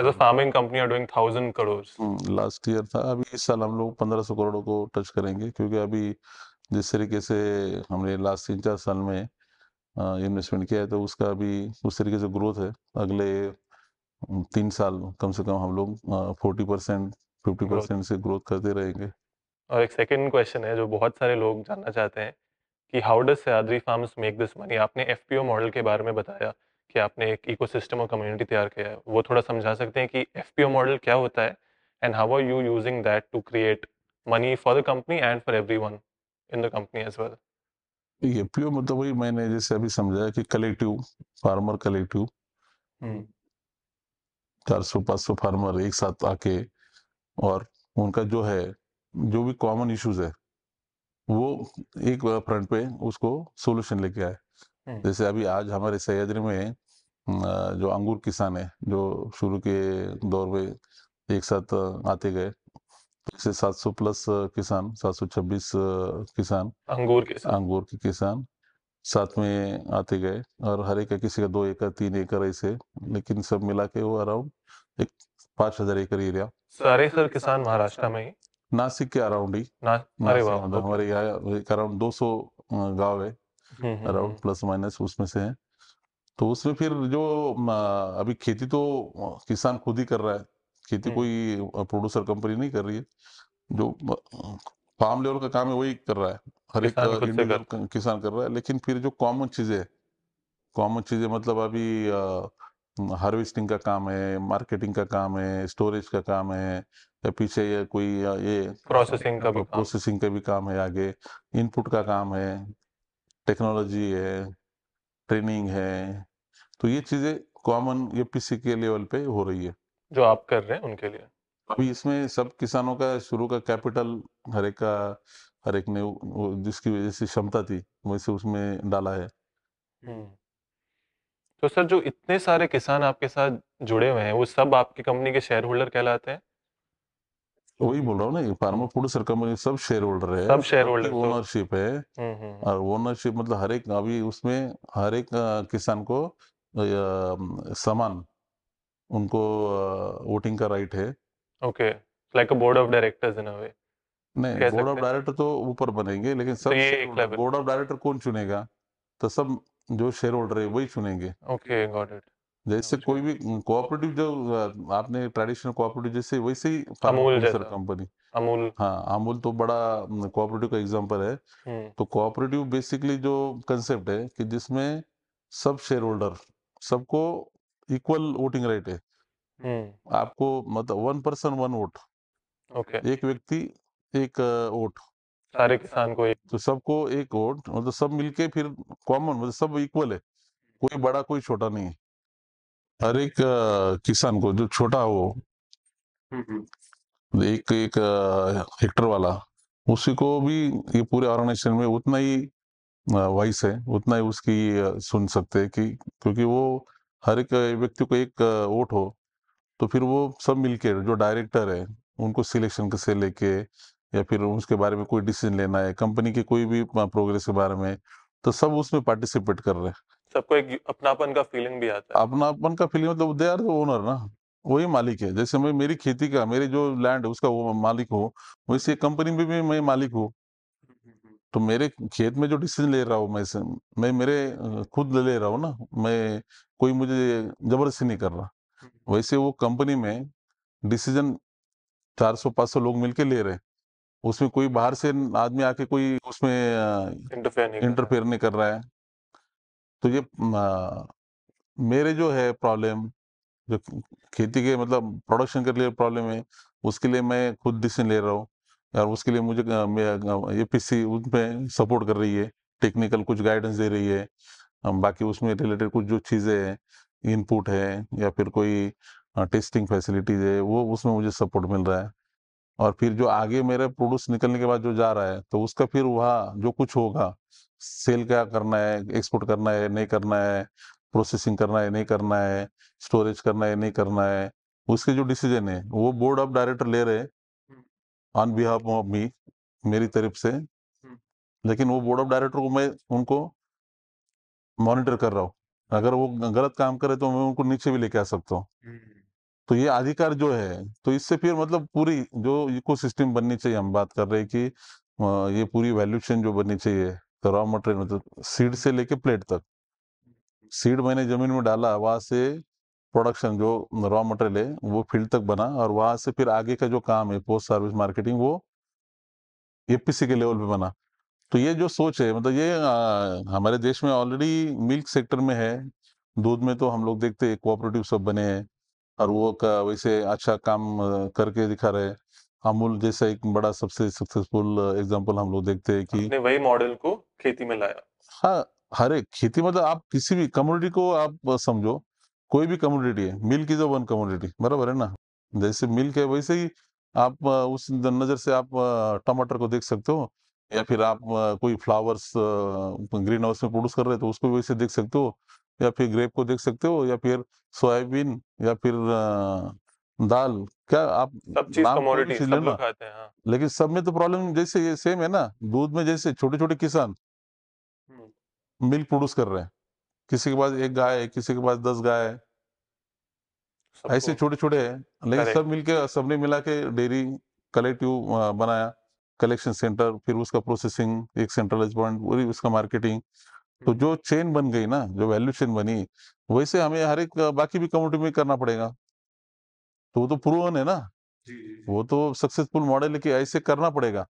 as a farming company are doing thousand crore last year था अभी इस साल हम लोग पंद्रह सौ करोड़ को टच करेंगे क्योंकि अभी जिस तरीके से हमने लास्ट तीन चार साल में इन्वेस्टमेंट किया है तो उसका अभी उस तरीके से ग्रोथ है अगले तीन साल कम से कम हम लोग फोर्टी परसेंट फिफ्टी परसेंट से ग्रोथ करते रहेंगे और एक सेकेंड क्वेश्चन है जो बहुत सारे लोग जानना चाहते हैं कि how does Sahyadri farms make this money आपने एफ मॉडल के बारे में बताया कि आपने एक इकोसिस्टम और कम्युनिटी तैयार किया है वो थोड़ा समझा सकते हैं कि एफ मॉडल क्या होता है and how are you using that to create money for the company and for every one in the company as well P O मतलब वही मैंने जैसे अभी समझाया कि कलेक्टिव फार्मर कलेक्टिव चार सौ पाँच सौ फार्मर एक साथ आके और उनका जो है जो भी कॉमन इश्यूज है वो एक फ्रंट पे उसको सोल्यूशन लेके आए हम्म। जैसे अभी आज हमारे सहयद्री में जो अंगूर किसान है जो शुरू के दौर में एक साथ आते गए से 700 प्लस किसान 726 किसान अंगूर के अंगूर के किसान साथ में आते गए और हर एक किसी का दो एकड़ तीन एकड़ ऐसे लेकिन सब मिला के वो अराउंड एक पांच हजार एकड़ एरिया सारे सर किसान महाराष्ट्र में नासिक के अराउंड ही हमारे यहाँ अराउंड 200 गाँव है अराउंड प्लस माइनस उसमें से है तो उसमें फिर जो अभी खेती तो किसान खुद ही कर रहा है खेती हम्म। कोई प्रोड्यूसर कंपनी नहीं कर रही है जो फार्म लेवल का काम है वही कर रहा है हर एक इंडिविजुअल किसान कर रहा है लेकिन फिर जो कॉमन चीजें कॉमन चीजें मतलब अभी हार्वेस्टिंग का काम है मार्केटिंग का काम है स्टोरेज का काम है या पीछे ये कोई ये प्रोसेसिंग का भी प्रोसेसिंग का भी काम है आगे इनपुट का काम है टेक्नोलॉजी है ट्रेनिंग है तो ये चीजें कॉमन ये पीसी के लेवल पे हो रही है जो आप कर रहे हैं उनके लिए अभी इसमें सब किसानों का शुरू का कैपिटल हर एक का हर एक ने जिसकी वजह से क्षमता थी वैसे उसमें डाला है हम्म। तो सर जो इतने सारे किसान आपके साथ जुड़े हुए हैं वो सब आपकी कंपनी के शेयर होल्डर कहलाते हैं तो वही बोल रहा हूँ ना फार्मा फूड सर कंपनी सब शेयर होल्डर तो है सब शेयर होल्डर ओनरशिप है और ओनरशिप मतलब हर एक अभी उसमें हर एक किसान को समान उनको वोटिंग का राइट है okay like a board of directors in a way नहीं बोर्ड ऑफ डायरेक्टर तो ऊपर बनेंगे लेकिन तो सब बोर्ड ऑफ डायरेक्टर कौन चुनेगा तो सब जो शेयर होल्डर है वही चुनेंगे ओके गॉट इट जैसे कोई भी कोऑपरेटिव जो आपने ट्रेडिशनल कोऑपरेटिव जैसे वैसे ही अमूल कंपनी अमूल हाँ अमूल तो बड़ा कोऑपरेटिव का एग्जांपल है हम्म। तो कोऑपरेटिव बेसिकली जो कंसेप्ट है कि जिसमें सब शेयर होल्डर सबको इक्वल वोटिंग राइट है हम्म। आपको मतलब one person one vote okay एक व्यक्ति एक वोट सारे किसान को एक तो सबको एक वोट मतलब सब मिलके फिर कॉमन मतलब सब इक्वल है कोई बड़ा कोई छोटा नहीं हर एक किसान को जो छोटा हो हम्म, हम्म। एक एक हेक्टर वाला उसी को भी ये पूरे ऑर्गेनाइजेशन में उतना ही वॉइस है उतना ही उसकी सुन सकते हैं कि क्योंकि वो हर एक व्यक्ति को एक वोट हो तो फिर वो सब मिलके जो डायरेक्टर है उनको सिलेक्शन से लेके या फिर उसके बारे में कोई डिसीजन लेना है कंपनी के कोई भी प्रोग्रेस के बारे में तो सब उसमें पार्टिसिपेट कर रहे हैं सबको एक अपनापन का फीलिंग भी आता है अपनापन का फीलिंग मतलब दे आर ओनर ना वही मालिक है जैसे मैं मेरी खेती का मेरे जो लैंड है उसका वो मालिक हो वैसे कंपनी में भी मैं मालिक हूँ तो मेरे खेत में जो डिसीजन ले रहा हूँ मैं से, मैं मेरे खुद ले रहा हूँ ना मैं कोई मुझे जबरदस्ती नहीं कर रहा हम्म। वैसे वो कंपनी में डिसीजन 400-500 लोग मिलके ले रहे उसमें कोई बाहर से आदमी आके कोई उसमें इंटरफेयर नहीं कर रहा है तो ये मेरे जो है प्रॉब्लम जो खेती के मतलब प्रोडक्शन के लिए प्रॉब्लम है उसके लिए मैं खुद डिसीजन ले रहा हूँ और उसके लिए मुझे ये पी सी उसमें सपोर्ट कर रही है टेक्निकल कुछ गाइडेंस दे रही है बाकी उसमें रिलेटेड कुछ जो चीज़ें हैं इनपुट है या फिर कोई टेस्टिंग फैसिलिटीज़ है वो उसमें मुझे सपोर्ट मिल रहा है और फिर जो आगे मेरे प्रोड्यूस निकलने के बाद जो जा रहा है तो उसका फिर वह जो कुछ होगा सेल क्या करना है एक्सपोर्ट करना है नहीं करना है प्रोसेसिंग करना है नहीं करना है स्टोरेज करना है नहीं करना है उसके जो डिसीजन है वो बोर्ड ऑफ डायरेक्टर ले रहे ऑन बिहाफ ऑफ मी मेरी तरफ से हम्म। लेकिन वो बोर्ड ऑफ डायरेक्टर को मैं उनको मॉनिटर कर रहा हूँ अगर वो गलत काम करे तो मैं उनको नीचे भी लेके आ सकता हूँ हम्म। तो ये अधिकार जो है तो इससे फिर मतलब पूरी जो इकोसिस्टम बननी चाहिए हम बात कर रहे हैं कि ये पूरी वैल्यू चेन जो बननी चाहिए तो रॉ मटेरियल मतलब सीड से लेके प्लेट तक सीड मैंने जमीन में डाला वहां से प्रोडक्शन जो रॉ मटेरियल है वो फील्ड तक बना और वहां से फिर आगे का जो काम है पोस्ट सर्विस मार्केटिंग वो एपीसी के लेवल पे बना तो ये जो सोच है मतलब ये आ, हमारे देश में ऑलरेडी मिल्क सेक्टर में है दूध में तो हम लोग देखते हैं कोऑपरेटिव सब बने हैं और वो का वैसे अच्छा काम करके दिखा रहे हैं अमूल जैसा एक बड़ा सबसे सक्सेसफुल एग्जाम्पल हम लोग देखते हैं कि अपने वही मॉडल को खेती में लाया हाँ हर एक खेती मतलब आप किसी भी कम्युनिटी को आप समझो कोई भी कम्युनिटी है मिल्क इज वन कम्युनिटी बराबर है ना जैसे मिल्क है वैसे ही आप उस नज़र से आप टमाटर को देख सकते हो या फिर आप कोई फ्लावर्स ग्रीन हाउस में प्रोड्यूस कर रहे हो तो उसको वैसे देख सकते हो या फिर ग्रेप को देख सकते हो या फिर सोयाबीन या फिर दाल क्या आप सब चीज कमोडिटी तो सब खाते हैं हाँ। लेकिन सब में तो प्रॉब्लम जैसे ये सेम है ना दूध में जैसे छोटे छोटे किसान मिल्क प्रोड्यूस कर रहे हैं किसी के पास एक गाय है किसी के पास दस गाय है ऐसे छोटे छोटे हैं लेकिन सब मिलके सबने मिला के डेयरी कलेक्टिव बनाया कलेक्शन सेंटर फिर उसका प्रोसेसिंग एक सेंट्रलाइज पॉइंट उसका मार्केटिंग तो हम्म। जो चेन बन गई ना जो वैल्यू चेन बनी वैसे हमें हर एक बाकी भी कम्युनिटी में करना पड़ेगा तो वो तो प्रूवन है ना वो तो सक्सेसफुल मॉडल है कि ऐसे करना पड़ेगा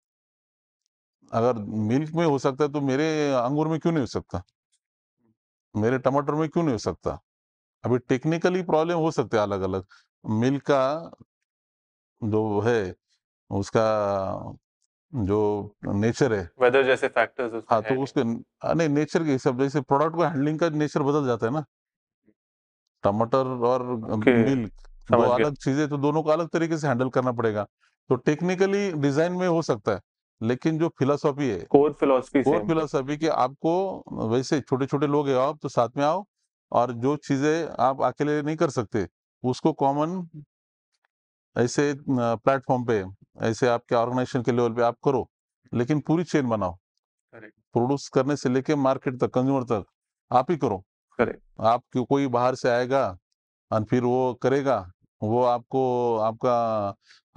अगर मिल्क में हो सकता है तो मेरे अंगूर में क्यों नहीं हो सकता मेरे टमाटर में क्यों नहीं हो सकता अभी टेक्निकली प्रॉब्लम हो सकते हैं अलग अलग मिल्क का जो है उसका जो नेचर है वेदर जैसे फैक्टर्स हाँ तो उसके हाँ, नहीं नेचर के हिसाब जैसे प्रोडक्ट को हैंडलिंग का नेचर बदल जाता है ना टमाटर और मिल्क दो अलग चीजें तो दोनों को अलग तरीके से हैंडल करना पड़ेगा तो टेक्निकली डिजाइन में हो सकता है लेकिन जो फिलोसॉफी है कोर फिलोसफी कोर फिलोसॉफी की आपको वैसे छोटे छोटे लोग हैं आप तो साथ में आओ और जो चीजें आप अकेले नहीं कर सकते उसको कॉमन ऐसे प्लेटफॉर्म पे ऐसे आपके ऑर्गेनाइजेशन के लेवल पे आप करो लेकिन पूरी चेन बनाओ प्रोड्यूस करने से लेके मार्केट तक कंज्यूमर तक आप ही करो करेक्ट आप कोई बाहर से आएगा और फिर वो करेगा वो आपको आपका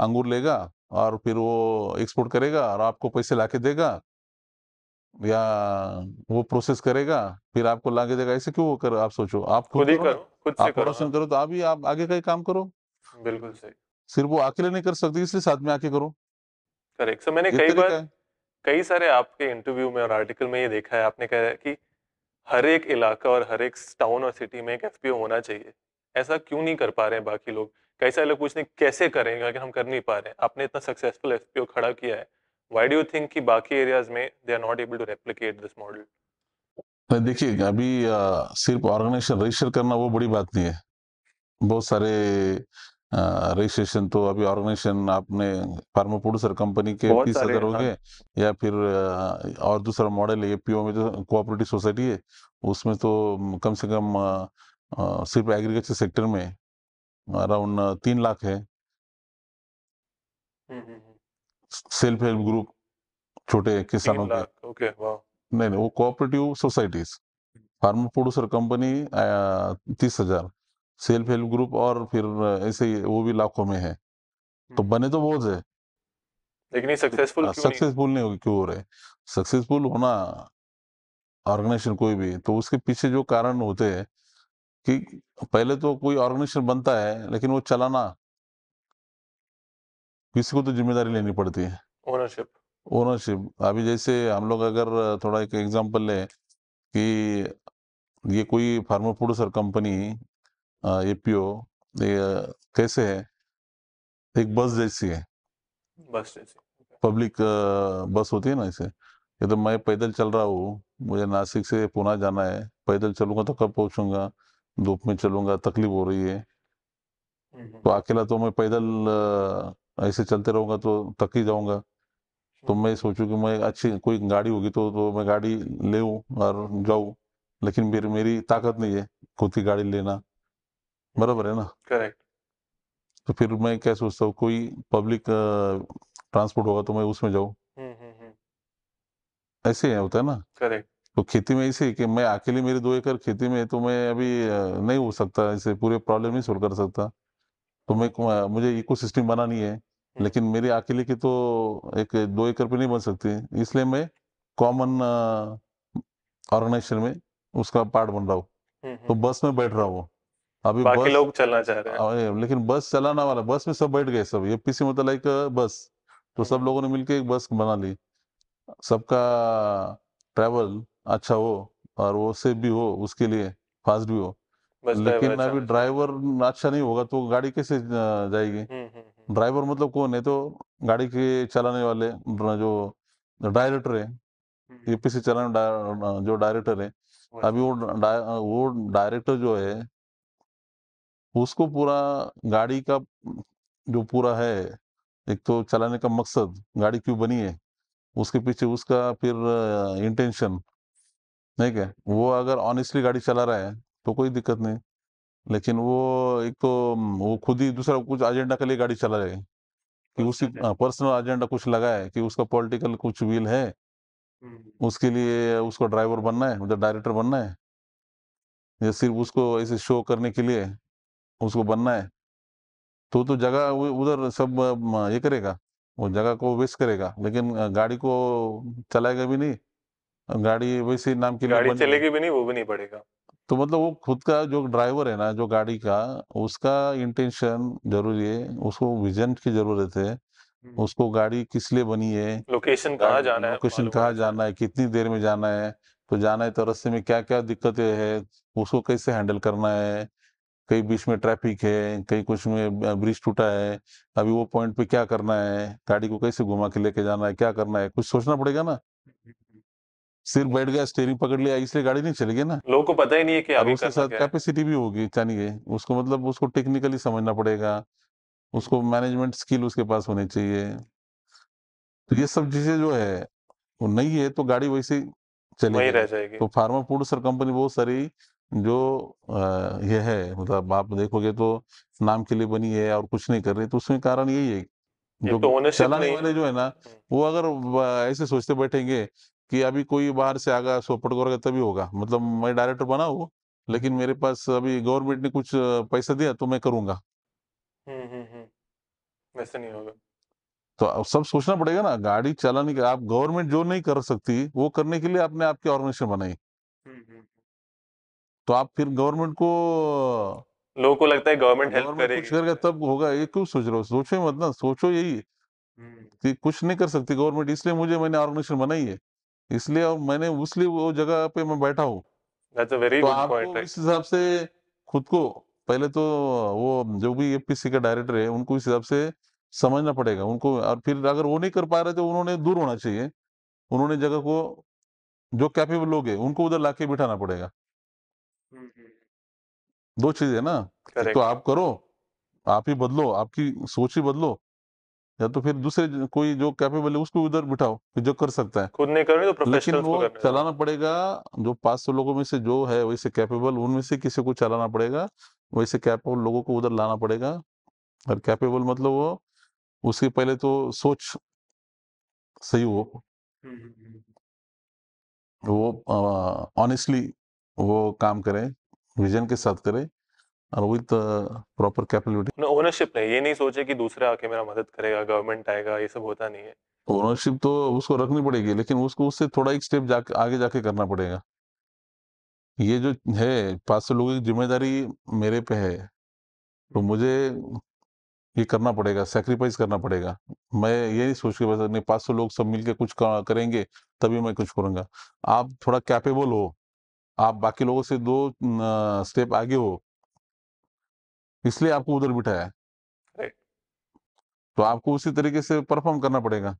अंगूर लेगा और फिर वो एक्सपोर्ट करेगा और आपको पैसे लाके देगा या वो प्रोसेस करेगा फिर आपको लाके देगा ऐसे क्यों वो कर आप सोचो आप खुद ही करो खुद से आप करो, करो तो आप ही आप आगे का ही काम करो बिल्कुल सही सिर्फ वो अकेले नहीं कर सकती इसलिए साथ में आके करो करेक्ट सर मैंने कई बार कई सारे आपके इंटरव्यू में और आर्टिकल में ये देखा है आपने कहा कि हर एक इलाका और हर एक टाउन और सिटी में एक एफ होना चाहिए ऐसा क्यों नहीं कर पा रहे हैं बाकी लोग कई सारे लोग पूछने कैसे करेंगे अगर हम कर नहीं पा रहे हैं आपने इतना सक्सेसफुल एफ खड़ा किया है वाई डू थिंक कि बाकी एरियाज में they are not able to replicate this model देखिए अभी आ, सिर्फ ऑर्गेनाइजेशन रजिस्टर करना वो बड़ी बात नहीं है बहुत सारे रजिस्ट्रेशन तो अभी ऑर्गेनाइजेशन आपने फार्मा प्रोड्यूसर कंपनी के पीस करोगे हाँ। या फिर और दूसरा मॉडल है पीओ में जो कोऑपरेटिव सोसाइटी है उसमें तो कम से कम सिर्फ एग्रीकल्चर सेक्टर में अराउंड तीन लाख है सेल्फ हेल्प ग्रुप छोटे किसानों के ओके नहीं नहीं वो cooperative societies farmer producer company तीस हजार सेल्फ हेल्प ग्रुप और फिर ऐसे वो भी लाखों में है तो हम्म। बने तो बहुत है लेकिन सक्सेसफुल हाँ, सक्सेसफुल नहीं होगी क्यों हो रहे सक्सेसफुल होना ऑर्गेनाइजेशन कोई भी तो उसके पीछे जो कारण होते हैं कि पहले तो कोई ऑर्गेनाइजेशन बनता है लेकिन वो चलाना किसी को तो जिम्मेदारी लेनी पड़ती है ओनरशिप ओनरशिप अभी जैसे हम लोग अगर थोड़ा एक एग्जांपल ले कि ये कोई farmer producer company A P O कैसे है एक बस जैसी है बस जैसी पब्लिक बस होती है ना इसे ये तो मैं पैदल चल रहा हूँ मुझे नासिक से पुणे जाना है पैदल चलूंगा तो कब पहुंचूंगा धूप में चलूंगा तकलीफ हो रही है हम्म, हम्म, तो हम्म। अकेला तो मैं पैदल ऐसे चलते रहूंगा तो तक ही जाऊंगा तो मैं सोचू कि मैं अच्छी कोई गाड़ी होगी तो तो मैं गाड़ी ले और जाऊँ लेकिन मेरी मेरी ताकत नहीं है खुद की गाड़ी लेना बराबर है ना करेक्ट तो फिर मैं क्या सोचता हूँ कोई पब्लिक ट्रांसपोर्ट होगा तो मैं उसमें जाऊँ हम्म, हम्म, हम्म। ऐसे है होता है ना करेक्ट तो खेती में ऐसे कि मैं अकेले मेरे दो एकड़ खेती में तो मैं अभी नहीं हो सकता ऐसे पूरे प्रॉब्लम नहीं सोल्व कर सकता तो मैं मुझे इको सिस्टम बनानी है लेकिन मेरे अकेले की तो एक दो एकड़ पे नहीं बन सकती इसलिए मैं कॉमन ऑर्गेनाइजेशन में उसका पार्ट बन रहा हूँ तो बस में बैठ रहा हूँ अभी बाकी बस, लोग चलना चाह रहे हैं लेकिन बस चलाना वाला बस में सब बैठ गए सब ये पीसी मतलब लाइक बस तो सब हम्म। लोगों ने मिलके एक बस बना ली सबका ट्रैवल अच्छा हो और वो सेफ भी हो उसके लिए फास्ट भी हो लेकिन अच्छा अभी अच्छा ड्राइवर अच्छा नहीं होगा तो गाड़ी कैसे जाएगी ड्राइवर हम्म, हम्म, मतलब कौन है तो गाड़ी के चलाने वाले जो डायरेक्टर है यूपीसी चलाने जो डायरेक्टर है अभी वो डा, वो डायरेक्टर जो है उसको पूरा गाड़ी का जो पूरा है एक तो चलाने का मकसद गाड़ी क्यों बनी है उसके पीछे उसका फिर इंटेंशन नहीं क्या वो अगर ऑनेस्टली गाड़ी चला रहा है तो कोई दिक्कत नहीं लेकिन वो एक तो वो खुद ही दूसरा कुछ एजेंडा के लिए गाड़ी चला रहे कि उसी पर्सनल एजेंडा हाँ, कुछ लगा है कि उसका पॉलिटिकल कुछ व्हील है उसके लिए उसको ड्राइवर बनना है मतलब डायरेक्टर बनना है या सिर्फ उसको ऐसे शो करने के लिए उसको बनना है तो तो जगह उधर सब ये करेगा वो जगह को वेस्ट करेगा लेकिन गाड़ी को चलाएगा भी नहीं गाड़ी वैसे नाम की गाड़ी चलेगी भी नहीं वो भी नहीं पड़ेगा तो मतलब वो खुद का जो ड्राइवर है ना जो गाड़ी का उसका इंटेंशन जरूरी है उसको विजन की जरूरत है हम्म। उसको गाड़ी किस लिए बनी है लोकेशन कहाँ जाना है लोकेशन कहाँ जाना है कितनी देर में जाना है तो जाना है तो रस्ते में क्या क्या दिक्कतें है उसको कैसे हैंडल करना है कहीं बीच में ट्रैफिक है कहीं कुछ में ब्रिज टूटा है अभी वो पॉइंट पे क्या करना है गाड़ी को कैसे घुमा के लेके जाना है क्या करना है कुछ सोचना पड़ेगा ना सिर्फ बैठ गया स्टेयरिंग पकड़ लिया इसलिए गाड़ी नहीं चलेगी ना लोगों को पता ही नहीं है कि अभी उसके साथ कैपेसिटी भी होगी जानिए उसको मतलब उसको टेक्निकली समझना पड़ेगा उसको मैनेजमेंट स्किल उसके पास होनी चाहिए तो ये सब चीजें जो है वो नहीं है तो गाड़ी वैसे चलेगी तो फार्मा फूड सर कंपनी बहुत सारी जो ये है मतलब आप देखोगे तो नाम के लिए बनी है और कुछ नहीं कर रहे तो उसमें कारण यही है जो तो चलाने वाले जो है ना हम्म। वो अगर ऐसे सोचते बैठेंगे कि अभी कोई बाहर से आगा सोपट करेगा तभी होगा मतलब मैं डायरेक्टर बना हूँ लेकिन मेरे पास अभी गवर्नमेंट ने कुछ पैसा दिया तो मैं करूंगा हम्म, हम्म, वैसे नहीं होगा तो अब सब सोचना पड़ेगा ना गाड़ी चलाने के आप गवर्नमेंट जो नहीं कर सकती वो करने के लिए आपने आपकी ऑर्गेनाइजेशन बनाई तो आप फिर गवर्नमेंट को लोगों को लगता है गवर्नमेंट हेल्प करेगी कुछ करेगा तब होगा ये क्यों सोच रहे हो सोचो मत ना सोचो यही हम्म। कि कुछ नहीं कर सकती गवर्नमेंट इसलिए मुझे मैंने ऑर्गेनाइजेशन बनाई है इसलिए अब मैंने उसलिए वो जगह पे मैं बैठा हूँ तो इस हिसाब से खुद को पहले तो वो जो भी एपीसी के डायरेक्टर है उनको इस हिसाब से समझना पड़ेगा उनको और फिर अगर वो नहीं कर पा रहे तो उन्होंने दूर होना चाहिए उन्होंने जगह को जो कैपेबल लोग है उनको उधर लाके बिठाना पड़ेगा दो चीज है ना एक तो आप करो आप ही बदलो आपकी सोच ही बदलो या तो फिर दूसरे कोई जो कैपेबल है उसको उधर बिठाओ जो कर सकता है खुद नहीं करने तो लेकिन वो करने चलाना पड़ेगा जो सौ लोगों में से जो है वैसे कैपेबल उनमें से किसी को चलाना पड़ेगा वैसे कैपेबल लोगों को उधर लाना पड़ेगा और कैपेबल मतलब वो उसके पहले तो सोच सही हो वो ऑनेस्टली वो काम करें विजन के साथ करें और विद प्रॉपर कैपेबिलिटी ओनरशिप नहीं ये नहीं सोचे कि दूसरे आके मेरा मदद करेगा गवर्नमेंट आएगा ये सब होता नहीं है ओनरशिप तो उसको रखनी पड़ेगी लेकिन उसको उससे थोड़ा एक स्टेप जाके आगे जाके करना पड़ेगा ये जो है पाँच सौ लोगों की जिम्मेदारी मेरे पे है तो मुझे ये करना पड़ेगा सेक्रीफाइस करना पड़ेगा मैं ये नहीं सोच के बस नहीं पाँच सौ लोग सब मिलके कुछ करेंगे तभी मैं कुछ करूँगा आप थोड़ा कैपेबल हो आप बाकी लोगों से दो स्टेप आगे हो इसलिए आपको उधर बिठाया है तो आपको उसी तरीके से परफॉर्म करना पड़ेगा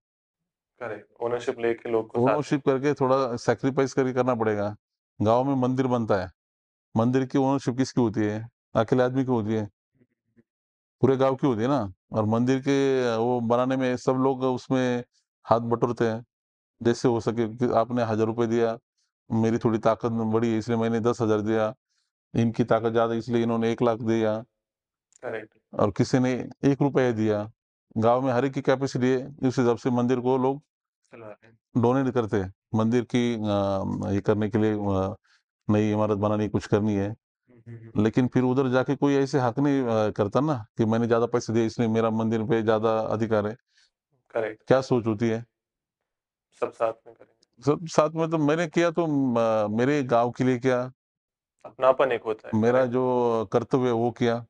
ओनरशिप लेके लोग ओनरशिप करके थोड़ा सेक्रीफाइस करके करना पड़ेगा गांव में मंदिर बनता है मंदिर की ओनरशिप किसकी होती है अकेले आदमी की होती है पूरे गांव की होती है ना और मंदिर के वो बनाने में सब लोग उसमें हाथ बटोरते हैं जैसे हो सके आपने हजार रुपए दिया मेरी थोड़ी ताकत बढ़ी इसलिए मैंने दस हजार दिया इनकी ताकत ज्यादा इसलिए इन्होंने एक लाख दिया और किसी ने एक रुपया दिया गांव में हर एक की कैपेसिटी है इस हिसाब से मंदिर को लोग डोनेट करते हैं मंदिर की ये करने के लिए नई इमारत बनानी कुछ करनी है हम्म, हम्म, हम्म। लेकिन फिर उधर जाके कोई ऐसे हक नहीं करता ना कि मैंने ज्यादा पैसे दिए इसलिए मेरा मंदिर पे ज्यादा अधिकार है करेक्ट क्या सोच होती है सब साथ में करेंगे सब साथ में तो मैंने किया तो मेरे गांव के लिए किया अपनापन एक होता है मेरा जो कर्तव्य वो किया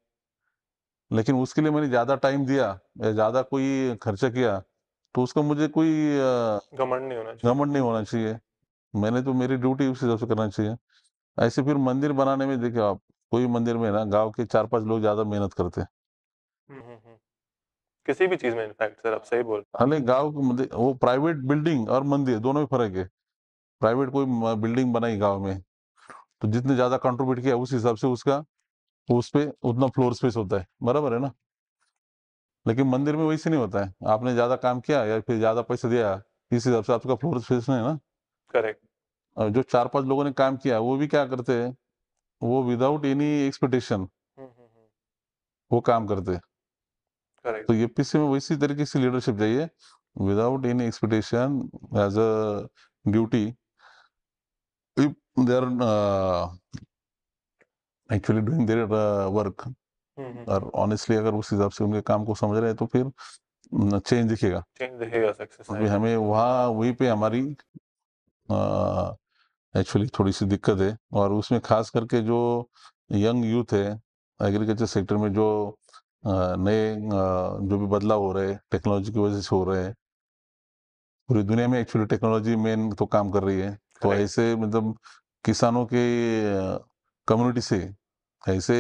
लेकिन उसके लिए मैंने ज्यादा टाइम दिया या ज्यादा कोई खर्चा किया तो उसका मुझे कोई घमंड नहीं होना चाहिए घमंड नहीं होना चाहिए मैंने तो मेरी ड्यूटी उस हिसाब से करना चाहिए ऐसे फिर मंदिर बनाने में देखिए आप कोई मंदिर में ना गांव के चार पांच लोग ज्यादा मेहनत करते हैं हम्म, हम्म, हम्म। किसी भी चीज में इनफैक्ट सर आप सही बोल अरे गांव के वो प्राइवेट बिल्डिंग और मंदिर दोनों में फर्क है प्राइवेट कोई बिल्डिंग बनाई गांव में तो जितने ज्यादा कंट्रीब्यूट किया उस हिसाब से उसका उस पर उतना फ्लोर स्पेस होता है बराबर है ना लेकिन मंदिर में वैसे नहीं होता है आपने ज्यादा काम किया या फिर ज्यादा पैसे दिया इस हिसाब से आपका फ्लोर स्पेस नहीं है ना करेक्ट जो चार पांच लोगों ने काम किया वो भी क्या करते हैं वो विदाउट एनी एक्सपेक्टेशन वो काम करते हैं तो यूपीएससी में वैसी तरीके से लीडरशिप चाहिए without any expectation as a duty if they are actually doing their work और ऑनेस्टली अगर उस हिसाब से उनके काम को समझ रहे हैं तो फिर चेंज दिखेगा चेंज दिखेगा सक्सेस हमें वहाँ वहीं पे हमारी एक्चुअली थोड़ी सी दिक्कत है और उसमें खास करके जो यंग यूथ है एग्रीकल्चर सेक्टर में जो नए जो भी बदलाव हो रहे हैं टेक्नोलॉजी की वजह से हो रहे हैं पूरी दुनिया में एक्चुअली टेक्नोलॉजी मेन तो काम कर रही है तो ऐसे मतलब किसानों के कम्युनिटी से ऐसे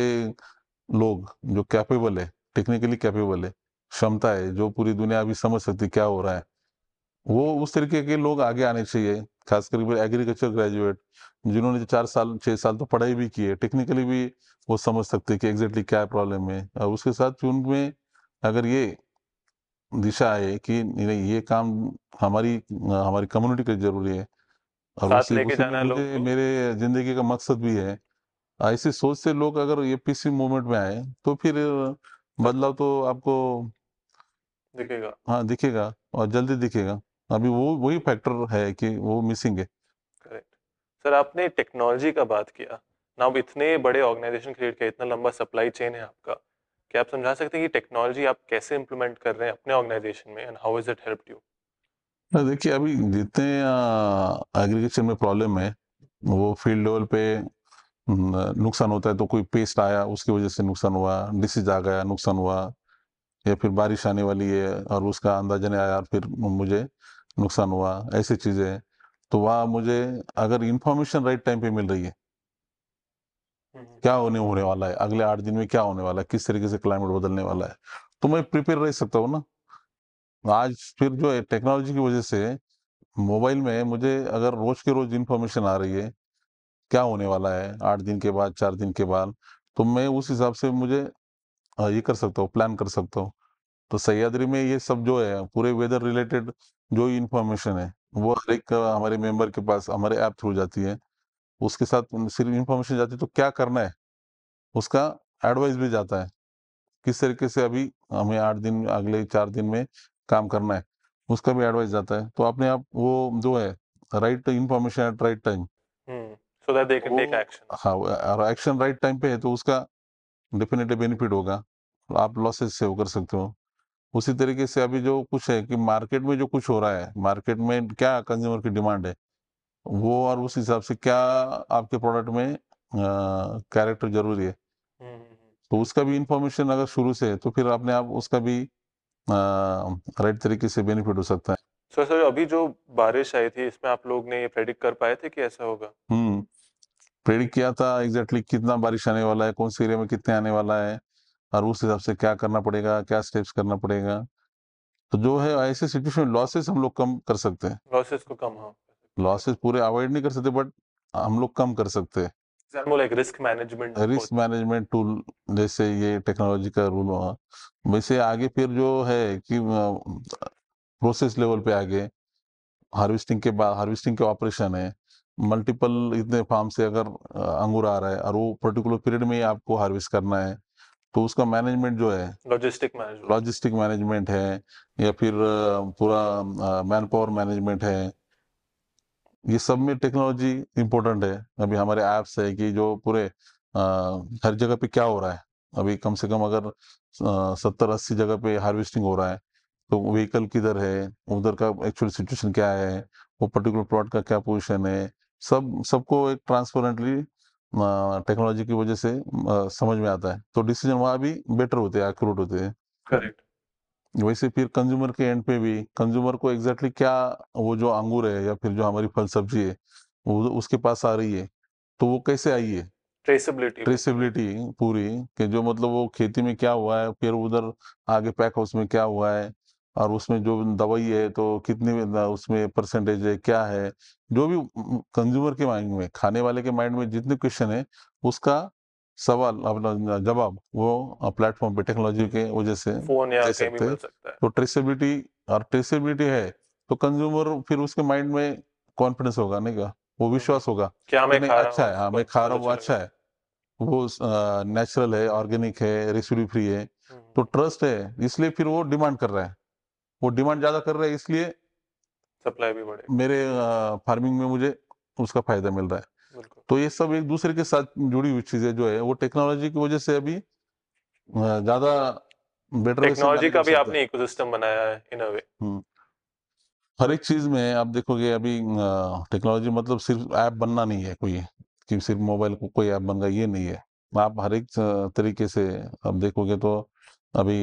लोग जो कैपेबल है टेक्निकली कैपेबल है क्षमता है जो पूरी दुनिया अभी समझ सकती क्या हो रहा है वो उस तरीके के लोग आगे आने चाहिए खास करके एग्रीकल्चर ग्रेजुएट जिन्होंने चार साल छः साल तो पढ़ाई भी की है टेक्निकली भी वो समझ सकते हैं कि एग्जैक्टली क्या प्रॉब्लम है और उसके साथ उनमें अगर ये दिशा है कि नहीं ये काम हमारी हमारी कम्युनिटी के जरूरी है और उसी, उसी जाना मुझे मेरे जिंदगी का मकसद भी है ऐसी सोच से लोग अगर ये पीसी मूवमेंट में आए तो फिर बदलाव तो आपको दिखेगा हाँ दिखेगा और जल्दी दिखेगा अभी वो वही फैक्टर है कि वो मिसिंग है करेक्ट सर आपने टेक्नोलॉजी का बात किया ना अब इतने बड़े ऑर्गेनाइजेशन क्रिएट किया इतना लंबा सप्लाई चेन है आपका क्या आप समझा सकते हैं कि टेक्नोलॉजी आप कैसे इम्प्लीमेंट कर रहे हैं अपने ऑर्गेनाइजेशन में and how is it help you देखिए अभी जितने एग्रीकल्चर में प्रॉब्लम है वो फील्ड लेवल पे नुकसान होता है तो कोई पेस्ट आया उसकी वजह से नुकसान हुआ डिसीज आ गया नुकसान हुआ या फिर बारिश आने वाली है और उसका अंदाजा नहीं आया और फिर मुझे नुकसान हुआ ऐसी चीज़ें तो वह मुझे अगर इन्फॉर्मेशन राइट टाइम पे मिल रही है हम्म, हम्म। क्या होने होने वाला है अगले आठ दिन में क्या होने वाला है किस तरीके से क्लाइमेट बदलने वाला है तो मैं प्रिपेयर रह सकता हूँ ना आज फिर जो है टेक्नोलॉजी की वजह से मोबाइल में मुझे अगर रोज के रोज इन्फॉर्मेशन आ रही है क्या होने वाला है आठ दिन के बाद चार दिन के बाद तो मैं उस हिसाब से मुझे ये कर सकता हूँ प्लान कर सकता हूँ तो सयादरी में ये सब जो है पूरे वेदर रिलेटेड जो इन्फॉर्मेशन है वो हर एक हमारे मेंबर के पास हमारे ऐप थ्रू जाती है उसके साथ सिर्फ इन्फॉर्मेशन जाती है तो क्या करना है उसका एडवाइस भी जाता है किस तरीके से अभी हमें आठ दिन अगले चार दिन में काम करना है उसका भी एडवाइस जाता है तो अपने आप वो जो है right information at right time so that they can take action हाँ और एक्शन राइट टाइम पे है तो उसका डेफिनेटली बेनिफिट होगा आप लॉसेस से कर सकते हो उसी तरीके से अभी जो कुछ है कि मार्केट में जो कुछ हो रहा है मार्केट में क्या कंज्यूमर की डिमांड है वो और उस हिसाब से क्या आपके प्रोडक्ट में कैरेक्टर जरूरी है हम्म, हम्म, हम्म। तो उसका भी इंफॉर्मेशन अगर शुरू से तो फिर आपने आप उसका भी राइट तरीके से बेनिफिट हो सकता है सर so, सर अभी जो बारिश आई थी इसमें आप लोग ने ये प्रेडिक्ट कर पाए थे कि ऐसा होगा हम्म प्रेडिक्ट किया था एग्जैक्टली exactly कितना बारिश आने वाला है कौन से एरिया में कितने आने वाला है और उस हिसाब से क्या करना पड़ेगा क्या स्टेप्स करना पड़ेगा तो जो है ऐसे सिचुएशन में लॉसेस हम लोग कम कर सकते हैं लॉसेस को कम हाँ लॉसेस पूरे अवॉइड नहीं कर सकते बट हम लोग कम कर सकते हैं रिस्क मैनेजमेंट मैनेजमेंट टूल जैसे ये टेक्नोलॉजी का रूल हुआ वैसे आगे फिर जो है कि प्रोसेस लेवल पे आगे हार्वेस्टिंग के बाद हार्वेस्टिंग के ऑपरेशन है मल्टीपल इतने फार्म से अगर अंगूर आ रहा है और वो पर्टिकुलर पीरियड में ही आपको हार्वेस्ट करना है तो उसका मैनेजमेंट जो है लॉजिस्टिक मैनेजमेंट लॉजिस्टिक मैनेजमेंट है या फिर पूरा मैन पावर मैनेजमेंट है ये सब में टेक्नोलॉजी इम्पोर्टेंट है अभी हमारे ऐप्स है कि जो पूरे हर जगह पे क्या हो रहा है अभी कम से कम अगर सत्तर अस्सी जगह पे हार्वेस्टिंग हो रहा है तो व्हीकल किधर है उधर का एक्चुअल सिचुएशन क्या है वो पर्टिकुलर प्लॉट का क्या पोजिशन है सब सबको एक ट्रांसपेरेंटली टेक्नोलॉजी की वजह से समझ में आता है तो डिसीजन वहां भी बेटर होते हैं एक्यूरेट होते हैं करेक्ट वैसे फिर कंज्यूमर के एंड पे भी कंज्यूमर को एग्जैक्टली exactly क्या वो जो अंगूर है या फिर जो हमारी फल सब्जी है वो तो उसके पास आ रही है तो वो कैसे आई है ट्रेसिबिलिटी ट्रेसिबिलिटी पूरी कि जो मतलब वो खेती में क्या हुआ है फिर उधर आगे पैक हाउस में क्या हुआ है और उसमें जो दवाई है तो कितनी उसमें परसेंटेज है क्या है जो भी कंज्यूमर के माइंड में खाने वाले के माइंड में जितने क्वेश्चन है उसका सवाल अपना जवाब वो प्लेटफॉर्म पे टेक्नोलॉजी के वजह से दे सकते हैं तो ट्रेसेबिलिटी और ट्रेसेबिलिटी है तो कंज्यूमर तो फिर उसके माइंड में कॉन्फिडेंस होगा नहीं का वो हम्म। विश्वास होगा क्या मैं खा अच्छा है हाँ मैं खा रहा हूँ अच्छा है वो नेचुरल है ऑर्गेनिक है रेसिडी फ्री है हम्म। तो ट्रस्ट है इसलिए फिर वो डिमांड कर रहा है वो डिमांड ज़्यादा कर रहे हैं इसलिए सप्लाई भी बढ़े मेरे फार्मिंग में मुझे उसका फायदा मिल रहा है तो ये सब एक दूसरे के साथ जुड़ी हुई चीजें जो है वो टेक्नोलॉजी की वजह से अभी ज्यादा बेटर टेक्नोलॉजी का भी आपने इकोसिस्टम बनाया है इन अ वे हर एक चीज में आप देखोगे अभी टेक्नोलॉजी मतलब सिर्फ ऐप बनना नहीं है कोई कि सिर्फ मोबाइल को कोई ऐप बन गया ये नहीं है आप हर एक तरीके से आप देखोगे तो अभी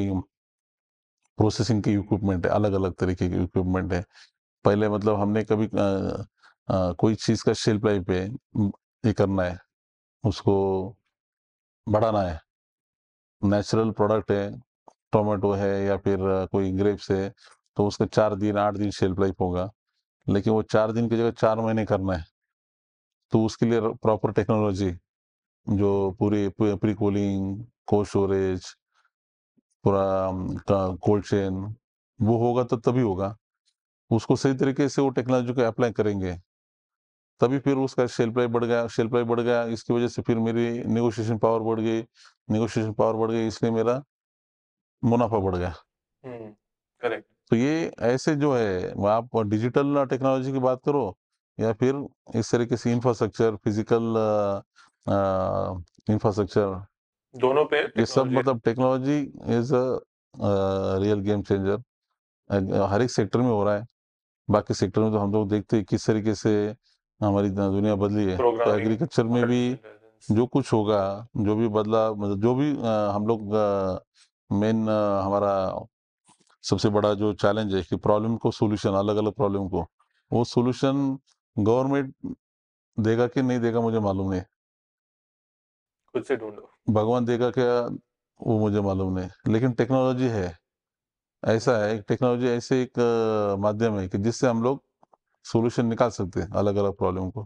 प्रोसेसिंग की इक्विपमेंट है अलग अलग तरीके की इक्विपमेंट है पहले मतलब हमने कभी आ, आ, कोई चीज़ का शेल्फ लाइफ है ये करना है उसको बढ़ाना है नेचुरल प्रोडक्ट है टोमेटो है या फिर कोई ग्रेप्स है तो उसका चार दिन आठ दिन शेल्फ लाइफ होगा लेकिन वो चार दिन की जगह चार महीने करना है तो उसके लिए प्रॉपर टेक्नोलॉजी जो पूरी प्री कूलिंग को स्टोरेज पूरा कोल्ड चेन वो होगा तो तभी होगा उसको सही तरीके से वो टेक्नोलॉजी को अप्लाई करेंगे तभी फिर उसका शेल प्राइस बढ़ गया शेल प्राइस बढ़ गया इसकी वजह से फिर मेरी नेगोशिएशन पावर बढ़ गई नेगोशिएशन पावर बढ़ गई इसलिए मेरा मुनाफा बढ़ गया करेक्ट हम्म, तो ये ऐसे जो है आप डिजिटल टेक्नोलॉजी की बात करो या फिर इस तरीके से इंफ्रास्ट्रक्चर फिजिकल इंफ्रास्ट्रक्चर दोनों पे ये सब मतलब technology is a real game changer हर एक सेक्टर में हो रहा है बाकी सेक्टर में तो हम लोग देखते हैं किस तरीके से हमारी दुनिया बदली है तो एग्रीकल्चर में भी जो कुछ होगा जो भी बदला मतलब जो भी आ, हम लोग मेन हमारा सबसे बड़ा जो चैलेंज है कि प्रॉब्लम को सोल्यूशन अलग अलग प्रॉब्लम को वो सोल्यूशन गवर्नमेंट देगा कि नहीं देगा मुझे मालूम नहीं खुद से ढूंढो भगवान देगा क्या वो मुझे मालूम नहीं लेकिन टेक्नोलॉजी है ऐसा है टेक्नोलॉजी ऐसे एक माध्यम है कि जिससे हम लोग सोल्यूशन निकाल सकते हैं अलग अलग प्रॉब्लम को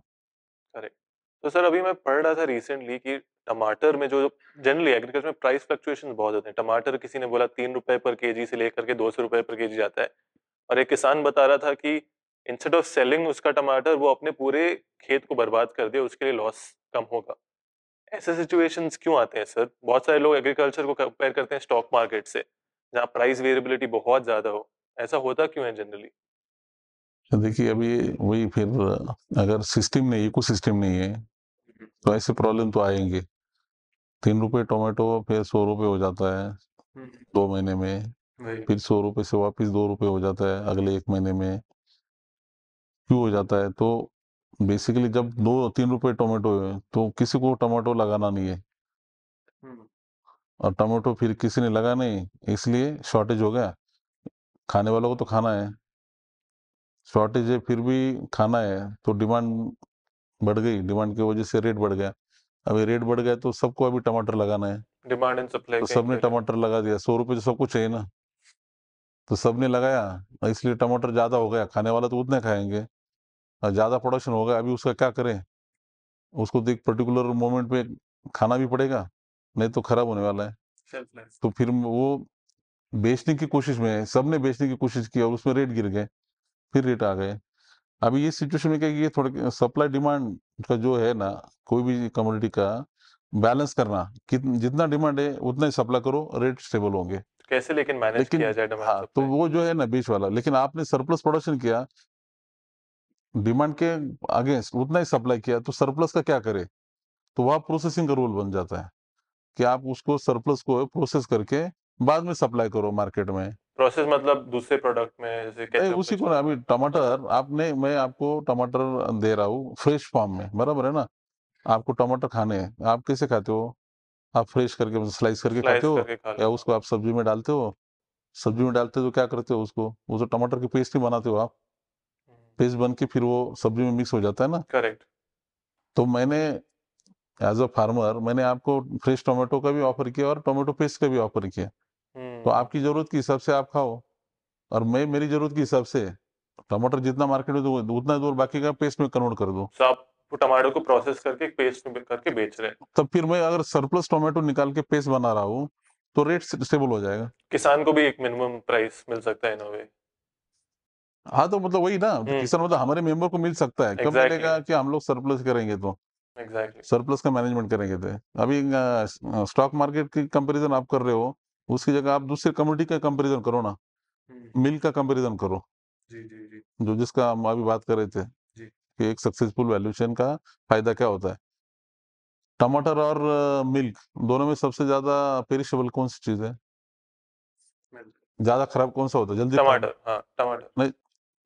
करेक्ट तो सर अभी मैं पढ़ रहा था रिसेंटली कि टमाटर में जो जनरली एग्रीकल्चर में प्राइस फ्लक्चुएशन बहुत होते हैं टमाटर किसी ने बोला तीन रुपए पर के से लेकर के दो सौ रुपए पर के जाता है और एक किसान बता रहा था कि इंस्टेड ऑफ सेलिंग उसका टमाटर वो अपने पूरे खेत को बर्बाद कर दिया उसके लिए लॉस कम होगा ऐसे सिचुएशंस क्यों आते हैं सर बहुत सारे लोग एग्रीकल्चर को कंपेयर करते हैं स्टॉक मार्केट से जहाँ प्राइस वेरिएबिलिटी बहुत ज़्यादा हो ऐसा होता क्यों है जनरली तो देखिए अभी वही फिर अगर सिस्टम नहीं इको सिस्टम नहीं है हम्म। तो ऐसे प्रॉब्लम तो आएंगे तीन रुपये टोमेटो फिर सौ रुपये हो जाता है हम्म। दो महीने में फिर सौ रुपये से वापस दो रुपये हो जाता है अगले एक महीने में क्यों हो जाता है तो बेसिकली जब दो तीन रुपए टोमेटो है तो किसी को टमाटो लगाना नहीं है हम्म। और टमाटो फिर किसी ने लगा नहीं इसलिए शॉर्टेज हो गया खाने वालों को तो खाना है शॉर्टेज है फिर भी खाना है तो डिमांड बढ़ गई डिमांड की वजह से रेट बढ़ गया अभी रेट बढ़ गया तो सबको अभी टमाटर लगाना है डिमांड एंड सप्लाई तो सबने टमाटर लगा दिया सौ रुपये तो सब कुछ है ना तो सबने लगाया इसलिए टमाटर ज्यादा हो गया खाने वाला तो उतने खाएंगे ज़्यादा प्रोडक्शन होगा अभी उसका क्या करें उसको तो एक पर्टिकुलर मोमेंट पे खाना भी पड़ेगा नहीं तो खराब होने वाला है तो फिर वो बेचने की कोशिश में सब ने बेचने की कोशिश की और उसमें रेट गिर गए फिर रेट आ गए अभी ये सिचुएशन में क्या ये थोड़ा सप्लाई डिमांड का जो है ना कोई भी कम्युनिटी का बैलेंस करना जितना डिमांड है उतना ही सप्लाई करो रेट स्टेबल होंगे कैसे लेकिन मैनेज किया जाए हाँ, तो वो जो है ना बीच वाला लेकिन आपने सरप्लस प्रोडक्शन किया डिमांड के अगेंस्ट उतना ही सप्लाई किया तो सरप्लस का क्या करे तो वह प्रोसेसिंग का रोल बन जाता है कि आप उसको सरप्लस को प्रोसेस करके बाद में सप्लाई करो मार्केट में प्रोसेस मतलब दूसरे प्रोडक्ट में जैसे कैसे उसी को ना अभी टमाटर आपने मैं आपको टमाटर दे रहा हूँ फ्रेश फॉर्म में बराबर है ना आपको टमाटर खाने हैं आप कैसे खाते हो आप फ्रेश करके मतलब स्लाइस करके स्लाइस खाते हो खा या उसको आप सब्जी में डालते हो सब्जी में डालते हो तो क्या करते हो उसको वो जो टमाटर की पेस्ट ही बनाते हो आप पेस्ट बन के फिर वो सब्जी में मिक्स हो जाता है ना करेक्ट तो मैंने एज अ फार्मर मैंने आपको फ्रेश टोमेटो का भी ऑफर किया और टोमेटो पेस्ट का भी ऑफर किया तो hmm. आपकी जरूरत के हिसाब से आप खाओ और मैं मेरी जरूरत के हिसाब से टमाटर जितना मार्केट में उतना दूर बाकी का पेस्ट में कन्वर्ट कर दो तो so, आप टमाटो को प्रोसेस करके पेस्ट में करके बेच रहे हैं तब फिर मैं अगर सरप्लस टोमेटो निकाल के पेस्ट बना रहा हूँ तो रेट स्टेबल हो जाएगा किसान को भी एक मिनिमम प्राइस मिल सकता है इन हाँ तो मतलब वही ना किसान मतलब हमारे मेंबर को मिल सकता है exactly. कब मिलेगा कि हम लोग सरप्लस करेंगे तो exactly. सरप्लस का मैनेजमेंट करेंगे तो अभी स्टॉक मार्केट की कंपैरिजन आप कर रहे हो उसकी जगह आप दूसरे कम्युनिटी का कंपैरिजन करो ना मिल का कंपैरिजन करो जी जी जी जो जिसका हम अभी बात कर रहे थे कि एक सक्सेसफुल वैल्यूशन का फायदा क्या होता है टमाटर और मिल्क दोनों में सबसे ज्यादा पेरिशेबल कौन सी चीज है ज्यादा खराब कौन सा होता है जल्दी टमाटर हाँ, टमाटर नहीं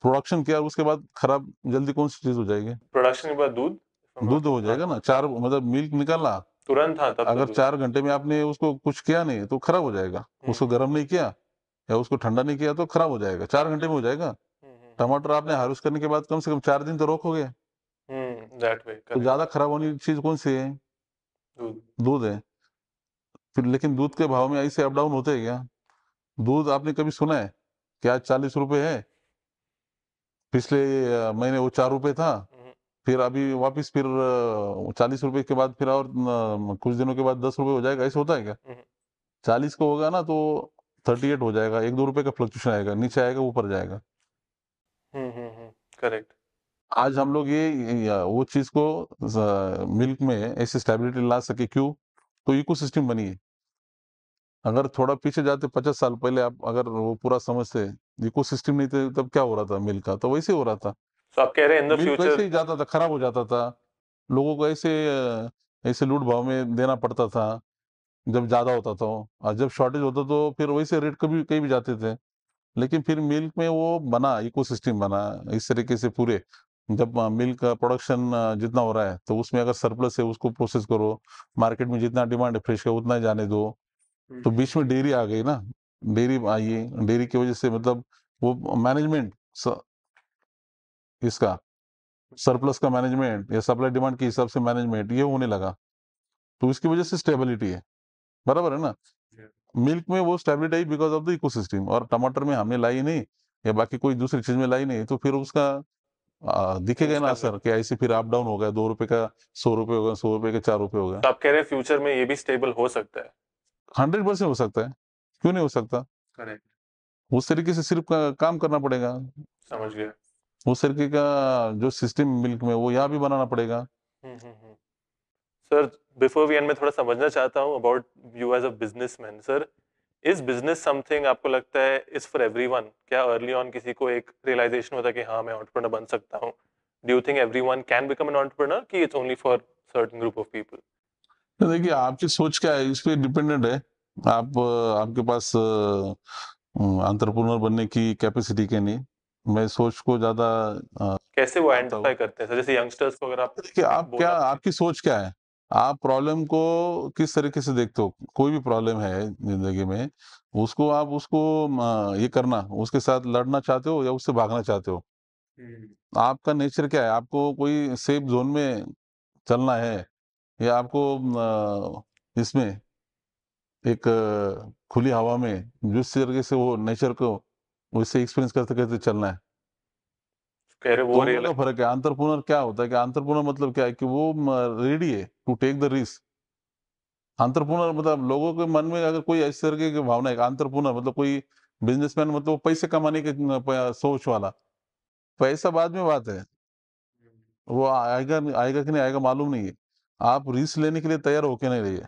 प्रोडक्शन किया उसके बाद खराब जल्दी कौन सी चीज हो जाएगी प्रोडक्शन के बाद दूध दूध हो जाएगा ना हाँ। चार मतलब मिल्क निकाला तुरंत था हाँ, तब तो अगर चार घंटे में आपने उसको कुछ किया नहीं तो खराब हो जाएगा हम्म। उसको गर्म नहीं किया या उसको ठंडा नहीं किया तो खराब हो जाएगा चार घंटे में हो जाएगा हम्म, हम्म। टमाटर आपने हार्वेस्ट करने के बाद कम से कम चार दिन तो रोकोगे तो ज्यादा खराब होने की चीज कौन सी है दूध है फिर लेकिन दूध के भाव में ऐसे अप डाउन होते हैं क्या दूध आपने कभी सुना है क्या चालीस रुपए है पिछले महीने वो चार रुपए था हम्म। फिर अभी वापस फिर चालीस रुपए के बाद फिर और कुछ दिनों के बाद दस रुपए हो जाएगा ऐसे होता है क्या हम्म। चालीस का होगा ना तो थर्टी एट हो जाएगा एक दो रुपए का फ्लक्चुएशन आएगा नीचे आएगा ऊपर जाएगा करेक्ट हम्म, आज हम लोग ये वो चीज को मिल्क में ऐसी स्टेबिलिटी ला सके क्यों तो इको सिस्टम बनी है अगर थोड़ा पीछे जाते पचास साल पहले आप अगर वो पूरा समझते इको सिस्टम नहीं थे तब क्या हो रहा था मिल का तो वैसे हो रहा था तो आप कह रहे हैं future... वैसे तो ही जाता था खराब हो जाता था लोगों को ऐसे ऐसे लूट भाव में देना पड़ता था जब ज्यादा होता था और जब शॉर्टेज होता तो फिर वैसे रेट कभी कहीं भी जाते थे लेकिन फिर मिल्क में वो बना इको बना इस तरीके से पूरे जब मिल्क का प्रोडक्शन जितना हो रहा है तो उसमें अगर सरप्लस है उसको प्रोसेस करो मार्केट में जितना डिमांड है फ्रेश का उतना ही जाने दो तो हम्म। बीच में डेयरी आ गई ना डेयरी आई है डेयरी की वजह से मतलब वो मैनेजमेंट इसका सरप्लस का मैनेजमेंट या सप्लाई डिमांड के हिसाब से मैनेजमेंट ये होने लगा तो इसकी वजह से स्टेबिलिटी है बराबर है ना मिल्क में वो स्टेबिलिटी आई बिकॉज ऑफ द इकोसिस्टम और टमाटर में हमने लाई नहीं या बाकी कोई दूसरी चीज में लाई नहीं तो फिर उसका दिखेगा ना असर कि ऐसे फिर अप डाउन होगा दो रुपए का सौ रुपए होगा सौ रुपए का चार रुपए होगा तो आप कह रहे हैं फ्यूचर में ये भी स्टेबल हो सकता है हंड्रेड परसेंट हो सकता है क्यों नहीं हो सकता करेक्ट उस तरीके से सिर्फ का, काम करना पड़ेगा समझ गया उस तरीके का जो सिस्टम मिल्क में वो यहाँ भी बनाना पड़ेगा हम्म, हम्म, हम्म। सर बिफोर वी एंड में थोड़ा समझना चाहता हूँ about you as a man sir is business something आपको लगता है इज फॉर एवरी क्या अर्ली ऑन किसी को एक रियलाइजेशन होता है कि हाँ मैं ऑन्टरप्रनर बन सकता हूँ do you think everyone can become an entrepreneur कि it's only for certain group of people तो देखिए आपकी सोच क्या है इस पर डिपेंडेंट है आप आपके पास अंतरप्रनर बनने की कैपेसिटी के नहीं मैं सोच को ज्यादा कैसे वो आइडेंटिफाई करते हैं जैसे यंगस्टर्स को अगर आप देखिए आप क्या तो आपकी सोच क्या है आप प्रॉब्लम को किस तरीके से देखते हो कोई भी प्रॉब्लम है जिंदगी में उसको आप उसको ये करना उसके साथ लड़ना चाहते हो या उससे भागना चाहते हो हम्म। आपका नेचर क्या है आपको कोई सेफ जोन में चलना है या आपको इसमें एक खुली हवा में जिस तरीके से वो नेचर को उससे एक्सपीरियंस करते करते चलना है कह रहे वो तो फर्क है आंतरपुनर क्या होता है कि आंतरपुनर मतलब क्या है कि वो रेडी है to take the risk entrepreneur मतलब लोगों के मन में अगर कोई ऐसी तरह की भावना है आंतरपुनर मतलब कोई बिजनेसमैन मतलब पैसे कमाने के सोच वाला पैसा बाद में बात है वो आएगा आएगा कि नहीं आएगा मालूम नहीं है आप रिस्क लेने के लिए तैयार होके नहीं रहिए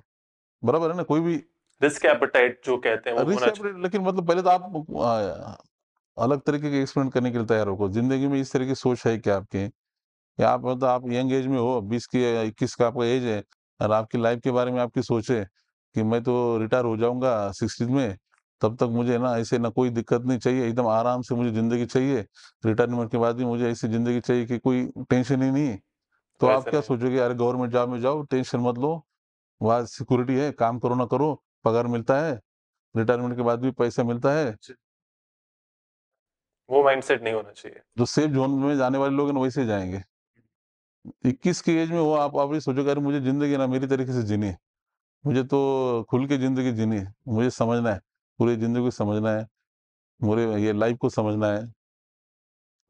बराबर है ना कोई भी रिस्क एपेटाइट जो कहते हैं वो रिस्क एपेटाइट लेकिन मतलब पहले तो आप अलग तरीके के एक्सपेरिमेंट करने के लिए तैयार हो जिंदगी में इस तरह की सोच है क्या आपके या आप मतलब आप यंग एज में हो बीस की इक्कीस का आपका एज है और आपकी लाइफ के बारे में आपकी सोच है कि मैं तो रिटायर हो जाऊंगा सिक्सटीज में तब तक मुझे ना ऐसे ना कोई दिक्कत नहीं चाहिए एकदम आराम से मुझे ज़िंदगी चाहिए रिटायरमेंट के बाद भी मुझे ऐसी ज़िंदगी चाहिए कि कोई टेंशन ही नहीं तो आप क्या सोचोगे अरे गवर्नमेंट जॉब में जाओ टेंशन मत लो वहाँ सिक्योरिटी है काम करो ना करो पगार मिलता है रिटायरमेंट के बाद भी पैसा मिलता है वो माइंडसेट नहीं होना चाहिए जो सेफ जोन में जाने वाले लोग वैसे जाएंगे 21 की एज में वो आप आप सोचोगे अरे मुझे जिंदगी ना मेरी तरीके से जीनी है मुझे तो खुल के जिंदगी जीनी है मुझे समझना है पूरी जिंदगी को समझना है पूरे ये लाइफ को समझना है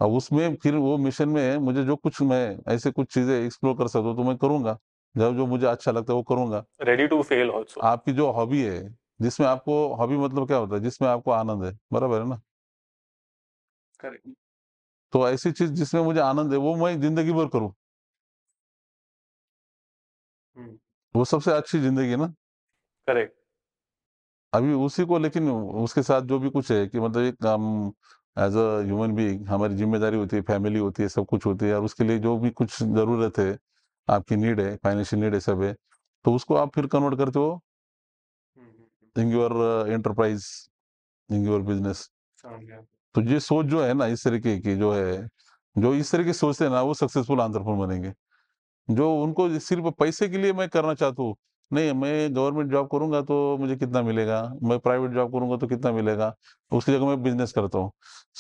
अब उसमें फिर वो मिशन में मुझे जो कुछ मैं ऐसे कुछ चीजें एक्सप्लोर कर सकता हूँ तो मैं करूंगा जब जो मुझे अच्छा लगता है वो करूंगा रेडी टू फेल ऑल्सो आपकी जो हॉबी है जिसमें आपको हॉबी मतलब क्या होता है जिसमें आपको आनंद है बराबर है ना करेक्ट तो ऐसी चीज जिसमें मुझे आनंद है वो मैं जिंदगी भर करूँ हम्म। वो सबसे अच्छी जिंदगी है ना करेक्ट अभी उसी को लेकिन उसके साथ जो भी कुछ है कि मतलब एक एज अ ह्यूमन बींग हमारी जिम्मेदारी होती है फैमिली होती है सब कुछ होती है और उसके लिए जो भी कुछ ज़रूरत है आपकी नीड है फाइनेंशियल नीड है सब है तो उसको आप फिर कन्वर्ट करते हो in your enterprise in your business तो ये सोच जो है ना इस तरीके की जो है जो इस तरीके सोचते हैं ना वो सक्सेसफुल आंतरपुर बनेंगे जो उनको सिर्फ पैसे के लिए मैं करना चाहता हूँ नहीं मैं गवर्नमेंट जॉब करूंगा तो मुझे कितना मिलेगा मैं प्राइवेट जॉब करूंगा तो कितना मिलेगा उसकी जगह मैं बिजनेस करता हूँ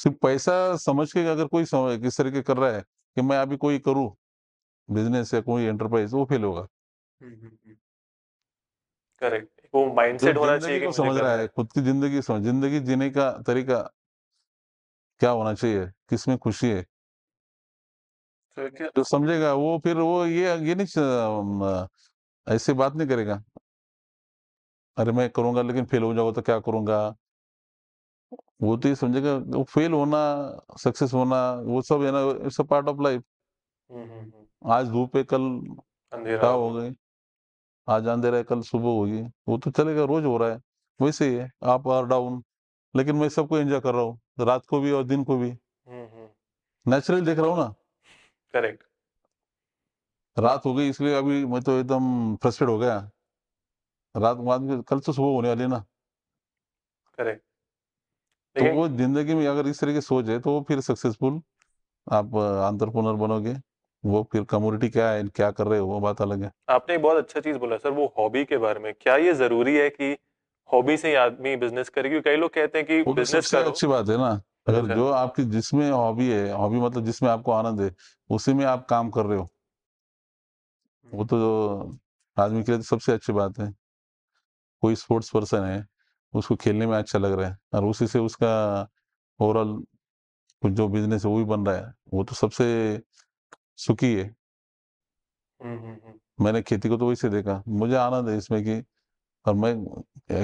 सिर्फ पैसा समझ के अगर कोई किस तरीके कर रहा है कि मैं अभी कोई करूँ बिजनेस या कोई एंटरप्राइज वो फेल होगा करेक्ट हम्म, हम्म, हम्म। वो माइंडसेट होना चाहिए कि समझ रहा है खुद की जिंदगी जिंदगी जीने का तरीका क्या होना चाहिए किसमें खुशी है तो जो समझेगा वो फिर वो ये ये नहीं ऐसे बात नहीं करेगा अरे मैं करूंगा लेकिन फेल हो जाऊंगा तो क्या करूंगा वो तो ये समझेगा वो फेल होना सक्सेस होना वो सब है ना it's a part of life आज धूप है कल अंधेरा हो गई आज अंधेरा है कल सुबह होगी वो तो चलेगा रोज हो रहा है वैसे ही है आप और डाउन लेकिन मैं सबको एंजॉय कर रहा हूँ रात को भी और दिन को भी नेचुरल हम्म, हम्म। देख रहा हूँ ना करेक्ट रात हो गई इसलिए अभी मैं तो एकदम फ्रस्ट्रेट हो गया रात बाद कल तो सुबह होने वाली ना करेक्ट तो वो जिंदगी में अगर इस तरह की सोच है तो वो फिर सक्सेसफुल आप आंतरप्रनर बनोगे वो फिर कम्युनिटी क्या है क्या कर रहे हो वो बात अलग है आपने एक बहुत अच्छा चीज बोला सर वो हॉबी के बारे में क्या ये जरूरी है कि हॉबी से ही आदमी बिजनेस करे क्योंकि कई लोग कहते हैं कि तो बिजनेस करो अच्छी बात है ना अच्छा, अगर अच्छा। जो आपकी जिसमें हॉबी है हॉबी मतलब जिसमें आपको आनंद है उसी में आप काम कर रहे हो वो तो आदमी के लिए तो सबसे अच्छी बात है कोई स्पोर्ट्स पर्सन है उसको खेलने में अच्छा लग रहा है और उसी से उसका ओवरऑल कुछ जो बिजनेस है वो भी बन रहा है वो तो सबसे सुखी है हम्म, हम्म, हम्म। मैंने खेती को तो वैसे देखा मुझे आनंद है इसमें कि और मैं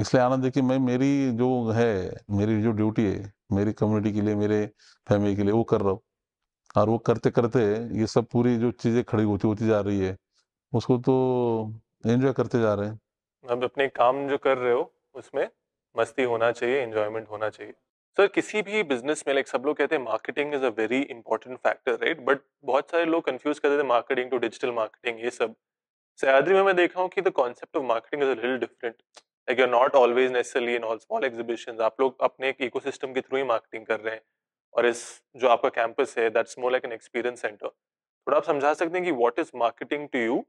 इसलिए आनंद है कि मैं मेरी जो है मेरी जो ड्यूटी है मेरी कम्युनिटी के लिए मेरे फैमिली के लिए वो कर रहा हूँ और वो करते करते ये सब पूरी जो चीज़ें खड़ी होती होती जा रही है उसको तो एंजॉय करते जा रहे हैं अब अपने काम जो कर रहे हो उसमें मस्ती होना चाहिए एंजॉयमेंट होना चाहिए सर किसी भी बिजनेस में लाइक सब लोग कहते हैं marketing is a very important factor right but बहुत सारे लोग कंफ्यूज करते थे मार्केटिंग टू डिजिटल मार्केटिंग ये सब सयादरी में मैं देख रहा हूँ कि the concept of marketing is little different like you are not always necessarily in all small exhibition आप लोग अपने एक इको के थ्रू ही मार्केटिंग कर रहे हैं और इस जो आपका कैंपस है that's more like an experience centre थोड़ा आप समझा सकते हैं कि what is marketing to you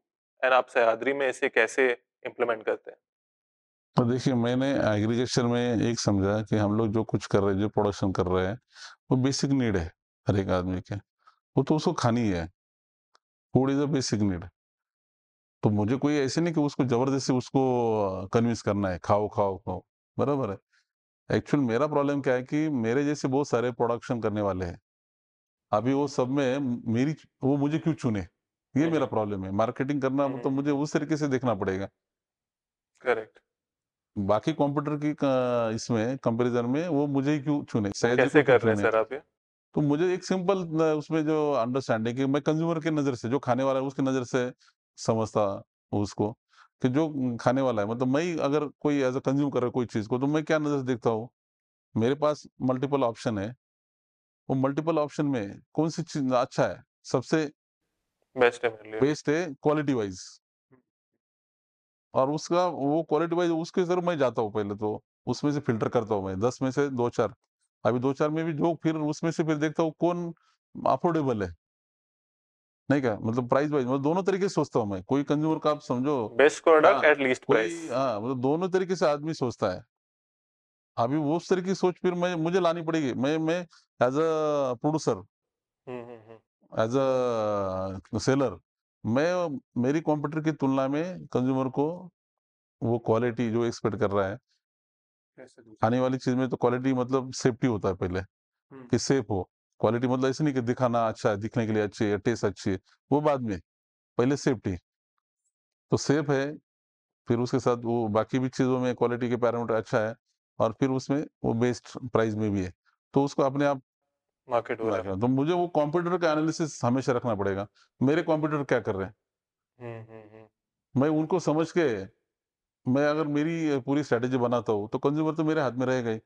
and आप सहयाद्री में इसे कैसे इम्प्लीमेंट करते हैं तो देखिए मैंने एग्रीकल्चर में एक समझा कि हम लोग जो कुछ कर रहे हैं जो प्रोडक्शन कर रहे हैं वो बेसिक नीड है हर एक आदमी के वो तो उसको खानी है food is a basic need तो मुझे कोई ऐसे नहीं कि उसको जबरदस्ती उसको कन्विंस करना है खाओ खाओ खाओ बराबर है एक्चुअल मेरा प्रॉब्लम क्या है कि मेरे जैसे बहुत सारे प्रोडक्शन करने वाले हैं अभी वो सब में मेरी वो मुझे क्यों चुने ये हम्म। मेरा प्रॉब्लम है मार्केटिंग करना हम्म, तो हम्म। मुझे उस तरीके से देखना पड़ेगा करेक्ट बाकी कंप्यूटर की इसमें कंपैरिजन में वो मुझे ही क्यों चुने कैसे कर रहे हैं सर आप ये तो मुझे एक सिंपल उसमें जो अंडरस्टैंडिंग मैं कंज्यूमर के नजर से जो खाने वाला है उसकी नजर से समझता उसको कि जो खाने वाला है मतलब मैं अगर कोई एज अ कंज्यूम कर रहा कोई चीज को तो मैं क्या नजर से देखता हूँ मेरे पास मल्टीपल ऑप्शन है वो मल्टीपल ऑप्शन में कौन सी चीज अच्छा है सबसे बेस्ट है बेस्ट है क्वालिटी वाइज और उसका वो क्वालिटी वाइज उसके जरूर मैं जाता हूँ पहले तो उसमें से फिल्टर करता हूँ मैं दस में से दो चार अभी दो चार में भी जो फिर उसमें से फिर देखता हूँ कौन अफोर्डेबल है नहीं क्या मतलब प्राइस वाइज मतलब दोनों तरीके से सोचता हूँ मैं कोई कंज्यूमर का आप समझो best product at least price हाँ मतलब दोनों तरीके से आदमी सोचता है अभी वो उस तरीके की सोच फिर मैं मुझे लानी पड़ेगी मैं मैं as a producer as a seller मैं मेरी कॉम्पिटिटर की तुलना में कंज्यूमर को वो क्वालिटी जो एक्सपेक्ट कर रहा है आने वाली चीज में तो क्वालिटी मतलब सेफ्टी होता है पहले हम्म। कि सेफ हो क्वालिटी मतलब ऐसे नहीं कि दिखाना अच्छा है दिखने के लिए अच्छी है टेस्ट अच्छी है वो बाद में पहले सेफ्टी तो सेफ है फिर उसके साथ वो बाकी भी चीज़ों में क्वालिटी के पैरामीटर अच्छा है और फिर उसमें वो बेस्ट प्राइस में भी है तो उसको अपने आप मार्केट हो रहा है तो मुझे वो कंप्यूटर का एनालिसिस हमेशा रखना पड़ेगा मेरे कंप्यूटर क्या कर रहे हैं हम्म, हम्म, हम्म। मैं उनको समझ के मैं अगर मेरी पूरी स्ट्रेटेजी बनाता हूँ तो कंज्यूमर तो मेरे हाथ में रहेगा ही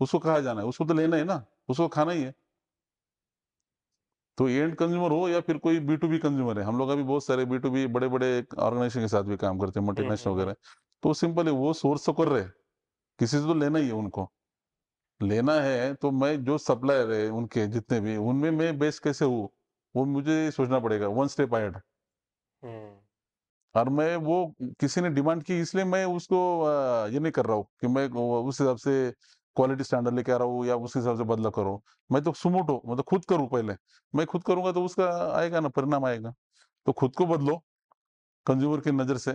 उसको कहा जाना है उसको तो लेना है ना उसको खाना ही है तो एंड कंज्यूमर हो या फिर कोई बी टू बी कंज्यूमर है हम लोग अभी बहुत सारे बी टू बी बड़े बड़े ऑर्गेनाइजेशन के साथ भी काम करते हैं मल्टीनेशनल वगैरह तो सिंपल है वो सोर्स तो कर रहे किसी से तो लेना ही है उनको लेना है तो मैं जो सप्लायर है उनके जितने भी उनमें मैं बेस कैसे हूँ वो मुझे सोचना पड़ेगा वन स्टेप आइड और मैं वो किसी ने डिमांड की इसलिए मैं उसको ये नहीं कर रहा हूँ कि मैं उस हिसाब से क्वालिटी स्टैंडर्ड लेके आ रहा हूँ या उस हिसाब से बदला करो मैं तो सुमोटो मतलब तो खुद करूँ पहले मैं खुद करूंगा तो उसका आएगा ना परिणाम आएगा तो खुद को बदलो कंज्यूमर की नज़र से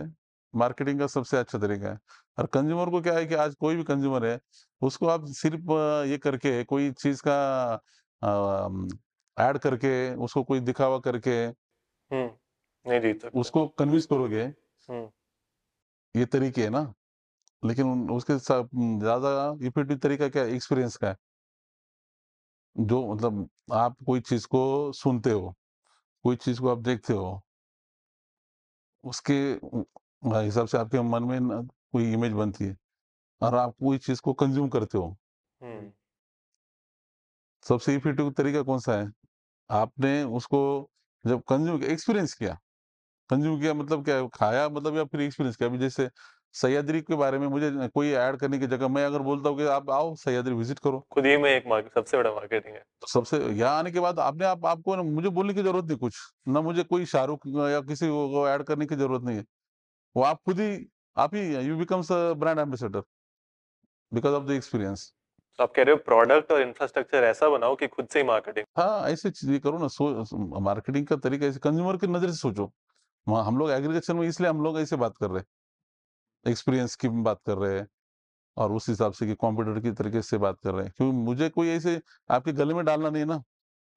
मार्केटिंग का सबसे अच्छा तरीका है और कंज्यूमर को क्या है कि आज कोई भी कंज्यूमर है उसको आप सिर्फ ये करके कोई चीज का ऐड करके उसको कोई दिखावा करके हम्म, नहीं देता उसको कन्विंस करोगे हम्म। ये तरीके है ना लेकिन उसके साथ ज्यादा इफेक्टिव तरीका क्या है एक्सपीरियंस का है जो मतलब आप कोई चीज को सुनते हो कोई चीज को आप देखते हो उसके हिसाब से आपके मन में कोई इमेज बनती है और आप कोई चीज को कंज्यूम करते हो सबसे इफेक्टिव तरीका कौन सा है आपने उसको जब कंज्यूम एक्सपीरियंस किया कंज्यूम किया मतलब क्या खाया मतलब या फिर एक्सपीरियंस किया अभी जैसे सयाद्री के बारे में मुझे कोई ऐड करने की जगह मैं अगर बोलता हूँ कि आप आओ सयाद्री विजिट करो खुद ही में एक मार्केट सबसे बड़ा मार्केटिंग है तो सबसे यहाँ आने के बाद आपने आप आपको मुझे बोलने की जरूरत नहीं कुछ ना मुझे कोई शाहरुख या किसी को ऐड करने की जरूरत नहीं है वो आप खुद ही आप ही you becomes a brand ambassador because of the experience तो आप कह रहे हो प्रोडक्ट और इंफ्रास्ट्रक्चर ऐसा बनाओ कि खुद से ही मार्केटिंग हाँ ऐसे चीजें करो ना सो मार्केटिंग का तरीका ऐसे कंज्यूमर की नजर से सोचो हम लोग एग्रीकल्चर में इसलिए हम लोग ऐसे बात कर रहे हैं एक्सपीरियंस की बात कर रहे हैं और उस हिसाब से कि कंप्यूटर की तरीके से बात कर रहे हैं क्योंकि मुझे कोई ऐसे आपके गले में डालना नहीं है ना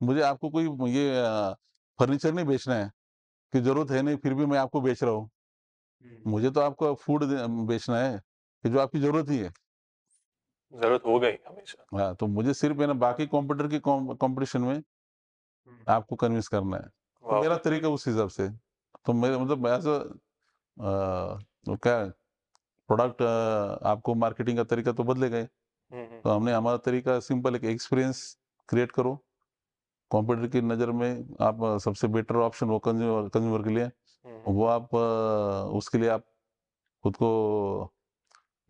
मुझे आपको कोई ये फर्नीचर नहीं बेचना है कि जरूरत है नहीं फिर भी मैं आपको बेच रहा हूँ हम्म। मुझे तो आपको फूड बेचना है कि जो आपकी जरूरत ही है जरूरत हो गई हमेशा हाँ तो मुझे सिर्फ है ना बाकी कंप्यूटर की कंपटीशन में हम्म। आपको कन्विंस करना है तो मेरा तरीका उस हिसाब से तो मेरे मतलब एज तो क्या प्रोडक्ट आपको मार्केटिंग का तरीका तो बदले गए हम्म, तो हमने हमारा तरीका सिंपल एक एक्सपीरियंस क्रिएट करो कंप्यूटर की नज़र में आप सबसे बेटर ऑप्शन हो कंज्यूमर के लिए वो आप उसके लिए आप खुद को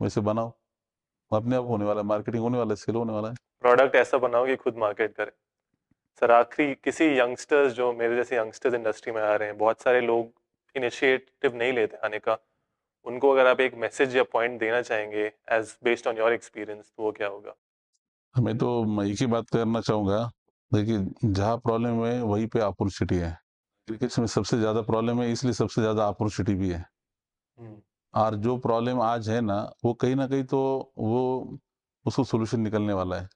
वैसे बनाओ अपने आप होने वाला है मार्केटिंग होने वाला है सेल होने वाला है प्रोडक्ट ऐसा बनाओ कि खुद मार्केट करे सर आखिरी किसी यंगस्टर्स जो मेरे जैसे यंगस्टर्स इंडस्ट्री में आ रहे हैं बहुत सारे लोग इनिशिएटिव नहीं लेते आने का उनको अगर आप एक मैसेज या पॉइंट देना चाहेंगे as based on your experience तो वो क्या होगा मैं तो एक ही बात करना चाहूँगा देखिए जहाँ प्रॉब्लम है वहीं पे अपॉर्चुनिटी है क्रिकेट में सबसे ज़्यादा प्रॉब्लम है इसलिए सबसे ज़्यादा अपॉर्चुनिटी भी है हम्म। और जो प्रॉब्लम आज है ना वो कहीं ना कहीं तो वो उसको सोल्यूशन निकलने वाला है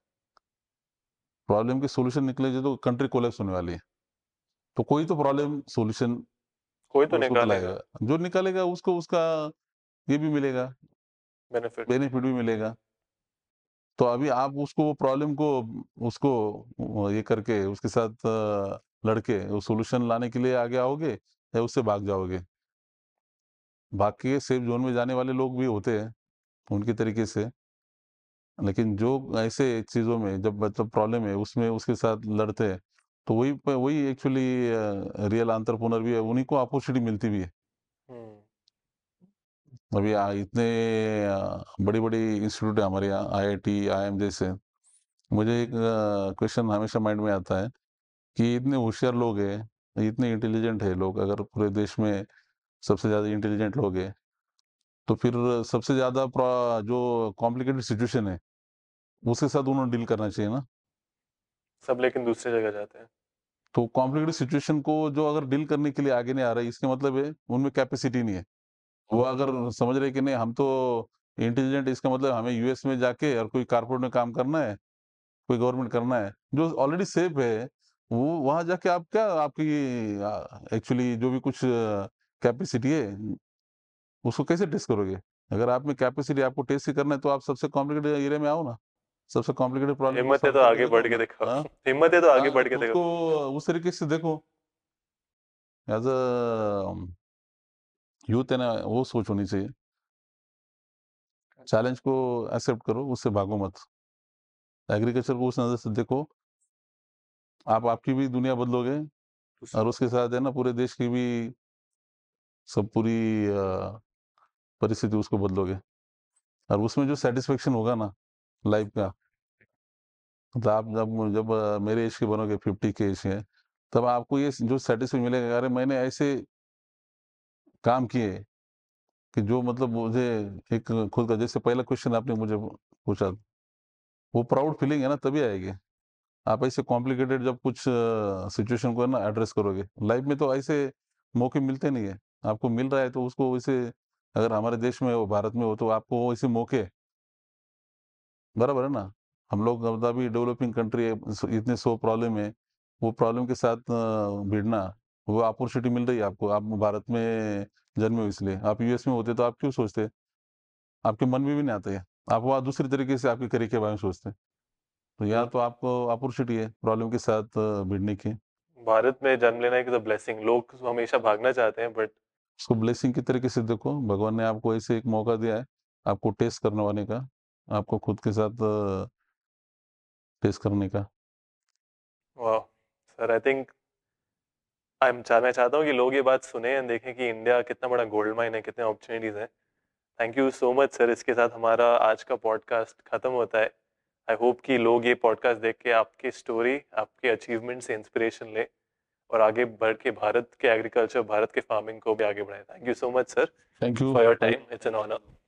प्रॉब्लम के सोल्यूशन निकले तो कंट्री कोलेप्स होने वाली है तो कोई तो प्रॉब्लम सोल्यूशन कोई तो निकालेगा जो निकालेगा उसको उसका ये भी मिलेगा बेनिफिट बेनिफिट भी मिलेगा तो अभी आप उसको वो प्रॉब्लम को उसको ये करके उसके साथ लड़के वो सोल्यूशन लाने के लिए आगे आओगे या उससे भाग जाओगे भाग के सेफ जोन में जाने वाले लोग भी होते हैं उनके तरीके से लेकिन जो ऐसे चीज़ों में जब मतलब प्रॉब्लम है उसमें उसके साथ लड़ते हैं तो वही वही एक्चुअली रियल आंतरपुनर भी है उन्हीं को अपॉर्चुनिटी मिलती भी है हम्म। अभी आ, इतने बड़ी बड़ी इंस्टीट्यूट है हमारे यहाँ आई आई टी आई एम जैसे मुझे एक क्वेश्चन हमेशा माइंड में आता है कि इतने होशियार लोग हैं इतने इंटेलिजेंट है लोग अगर पूरे देश में सबसे ज़्यादा इंटेलिजेंट लोग हैं तो फिर सबसे ज़्यादा जो कॉम्प्लिकेटेड सिचुएशन है उसके साथ उन्होंने डील करना चाहिए ना सब लेकिन दूसरी जगह जाते हैं तो कॉम्प्लिकेटेड सिचुएशन को जो अगर डील करने के लिए आगे नहीं आ रहा है इसके मतलब है उनमें कैपेसिटी नहीं है वो अगर समझ रहे कि नहीं हम तो इंटेलिजेंट इसका मतलब हमें यूएस में जाके और कोई कारपोरेट में काम करना है कोई गवर्नमेंट करना है जो ऑलरेडी सेफ है वो वहाँ जाके आप क्या आपकी एक्चुअली जो भी कुछ कैपेसिटी है उसको कैसे टेस्ट करोगे अगर आप में कैपेसिटी आपको टेस्ट ही करना है तो आप सबसे कॉम्प्लिकेटेड एरिया में आओ ना सबसे कॉम्प्लिकेटेड तो तो प्रॉब्लम हाँ? हिम्मत है तो आगे हाँ, बढ़ के देखो हिम्मत है तो आगे बढ़ के देखो उस तरीके से देखो एज अ यूथ है ना वो सोच होनी चाहिए चैलेंज अच्छा। को एक्सेप्ट करो उससे भागो मत एग्रीकल्चर को उस नज़र से देखो आप आपकी भी दुनिया बदलोगे और उसके साथ है ना पूरे देश की भी सब पूरी परिस्थिति उसको बदलोगे और उसमें जो सेटिस्फेक्शन होगा ना लाइफ का तो आप जब जब मेरे एज के बनोगे फिफ्टी के एज के तब आपको ये जो सेटिस्फेक्शन मिलेगा अरे मैंने ऐसे काम किए कि जो मतलब मुझे एक खुद का जैसे पहला क्वेश्चन आपने मुझे पूछा वो प्राउड फीलिंग है ना तभी आएगी आप ऐसे कॉम्प्लिकेटेड जब कुछ सिचुएशन को ना एड्रेस करोगे लाइफ में तो ऐसे मौके मिलते नहीं है आपको मिल रहा है तो उसको वैसे अगर हमारे देश में हो भारत में हो तो आपको ऐसे मौके बराबर है ना हम लोग अभी डेवलपिंग कंट्री है इतने सो प्रॉब्लम है वो प्रॉब्लम के साथ भिड़ना वो अपॉर्चुनिटी मिल रही है आपको आप भारत में जन्मे हो इसलिए आप यूएस में होते तो आप क्यों सोचते आपके मन में भी नहीं आते आप वहाँ दूसरी तरीके से आपके करियर के बारे में सोचते हैं तो यहाँ तो आपको अपॉर्चुनिटी है प्रॉब्लम के साथ भिड़ने की भारत में जन्म लेना एक तो ब्लेसिंग लोग हमेशा भागना चाहते हैं बट उसको ब्लेसिंग की तरीके से देखो भगवान ने आपको ऐसे एक मौका दिया है आपको टेस्ट करने का आपको खुद के साथ टेस्ट करने का वाह sir I think I am मैं चाहता हूँ कि लोग ये बात सुने एंड देखें कि इंडिया कितना बड़ा गोल्ड माइन है कितने अपॉर्चुनिटीज़ हैं thank you so much sir इसके साथ हमारा आज का पॉडकास्ट ख़त्म होता है आई होप कि लोग ये पॉडकास्ट देख के आपकी स्टोरी आपके अचीवमेंट से इंस्पिरेशन लें और आगे बढ़ के भारत के एग्रीकल्चर भारत के फार्मिंग को भी आगे बढ़ाएं thank you so much sir thank you for your time it's an honour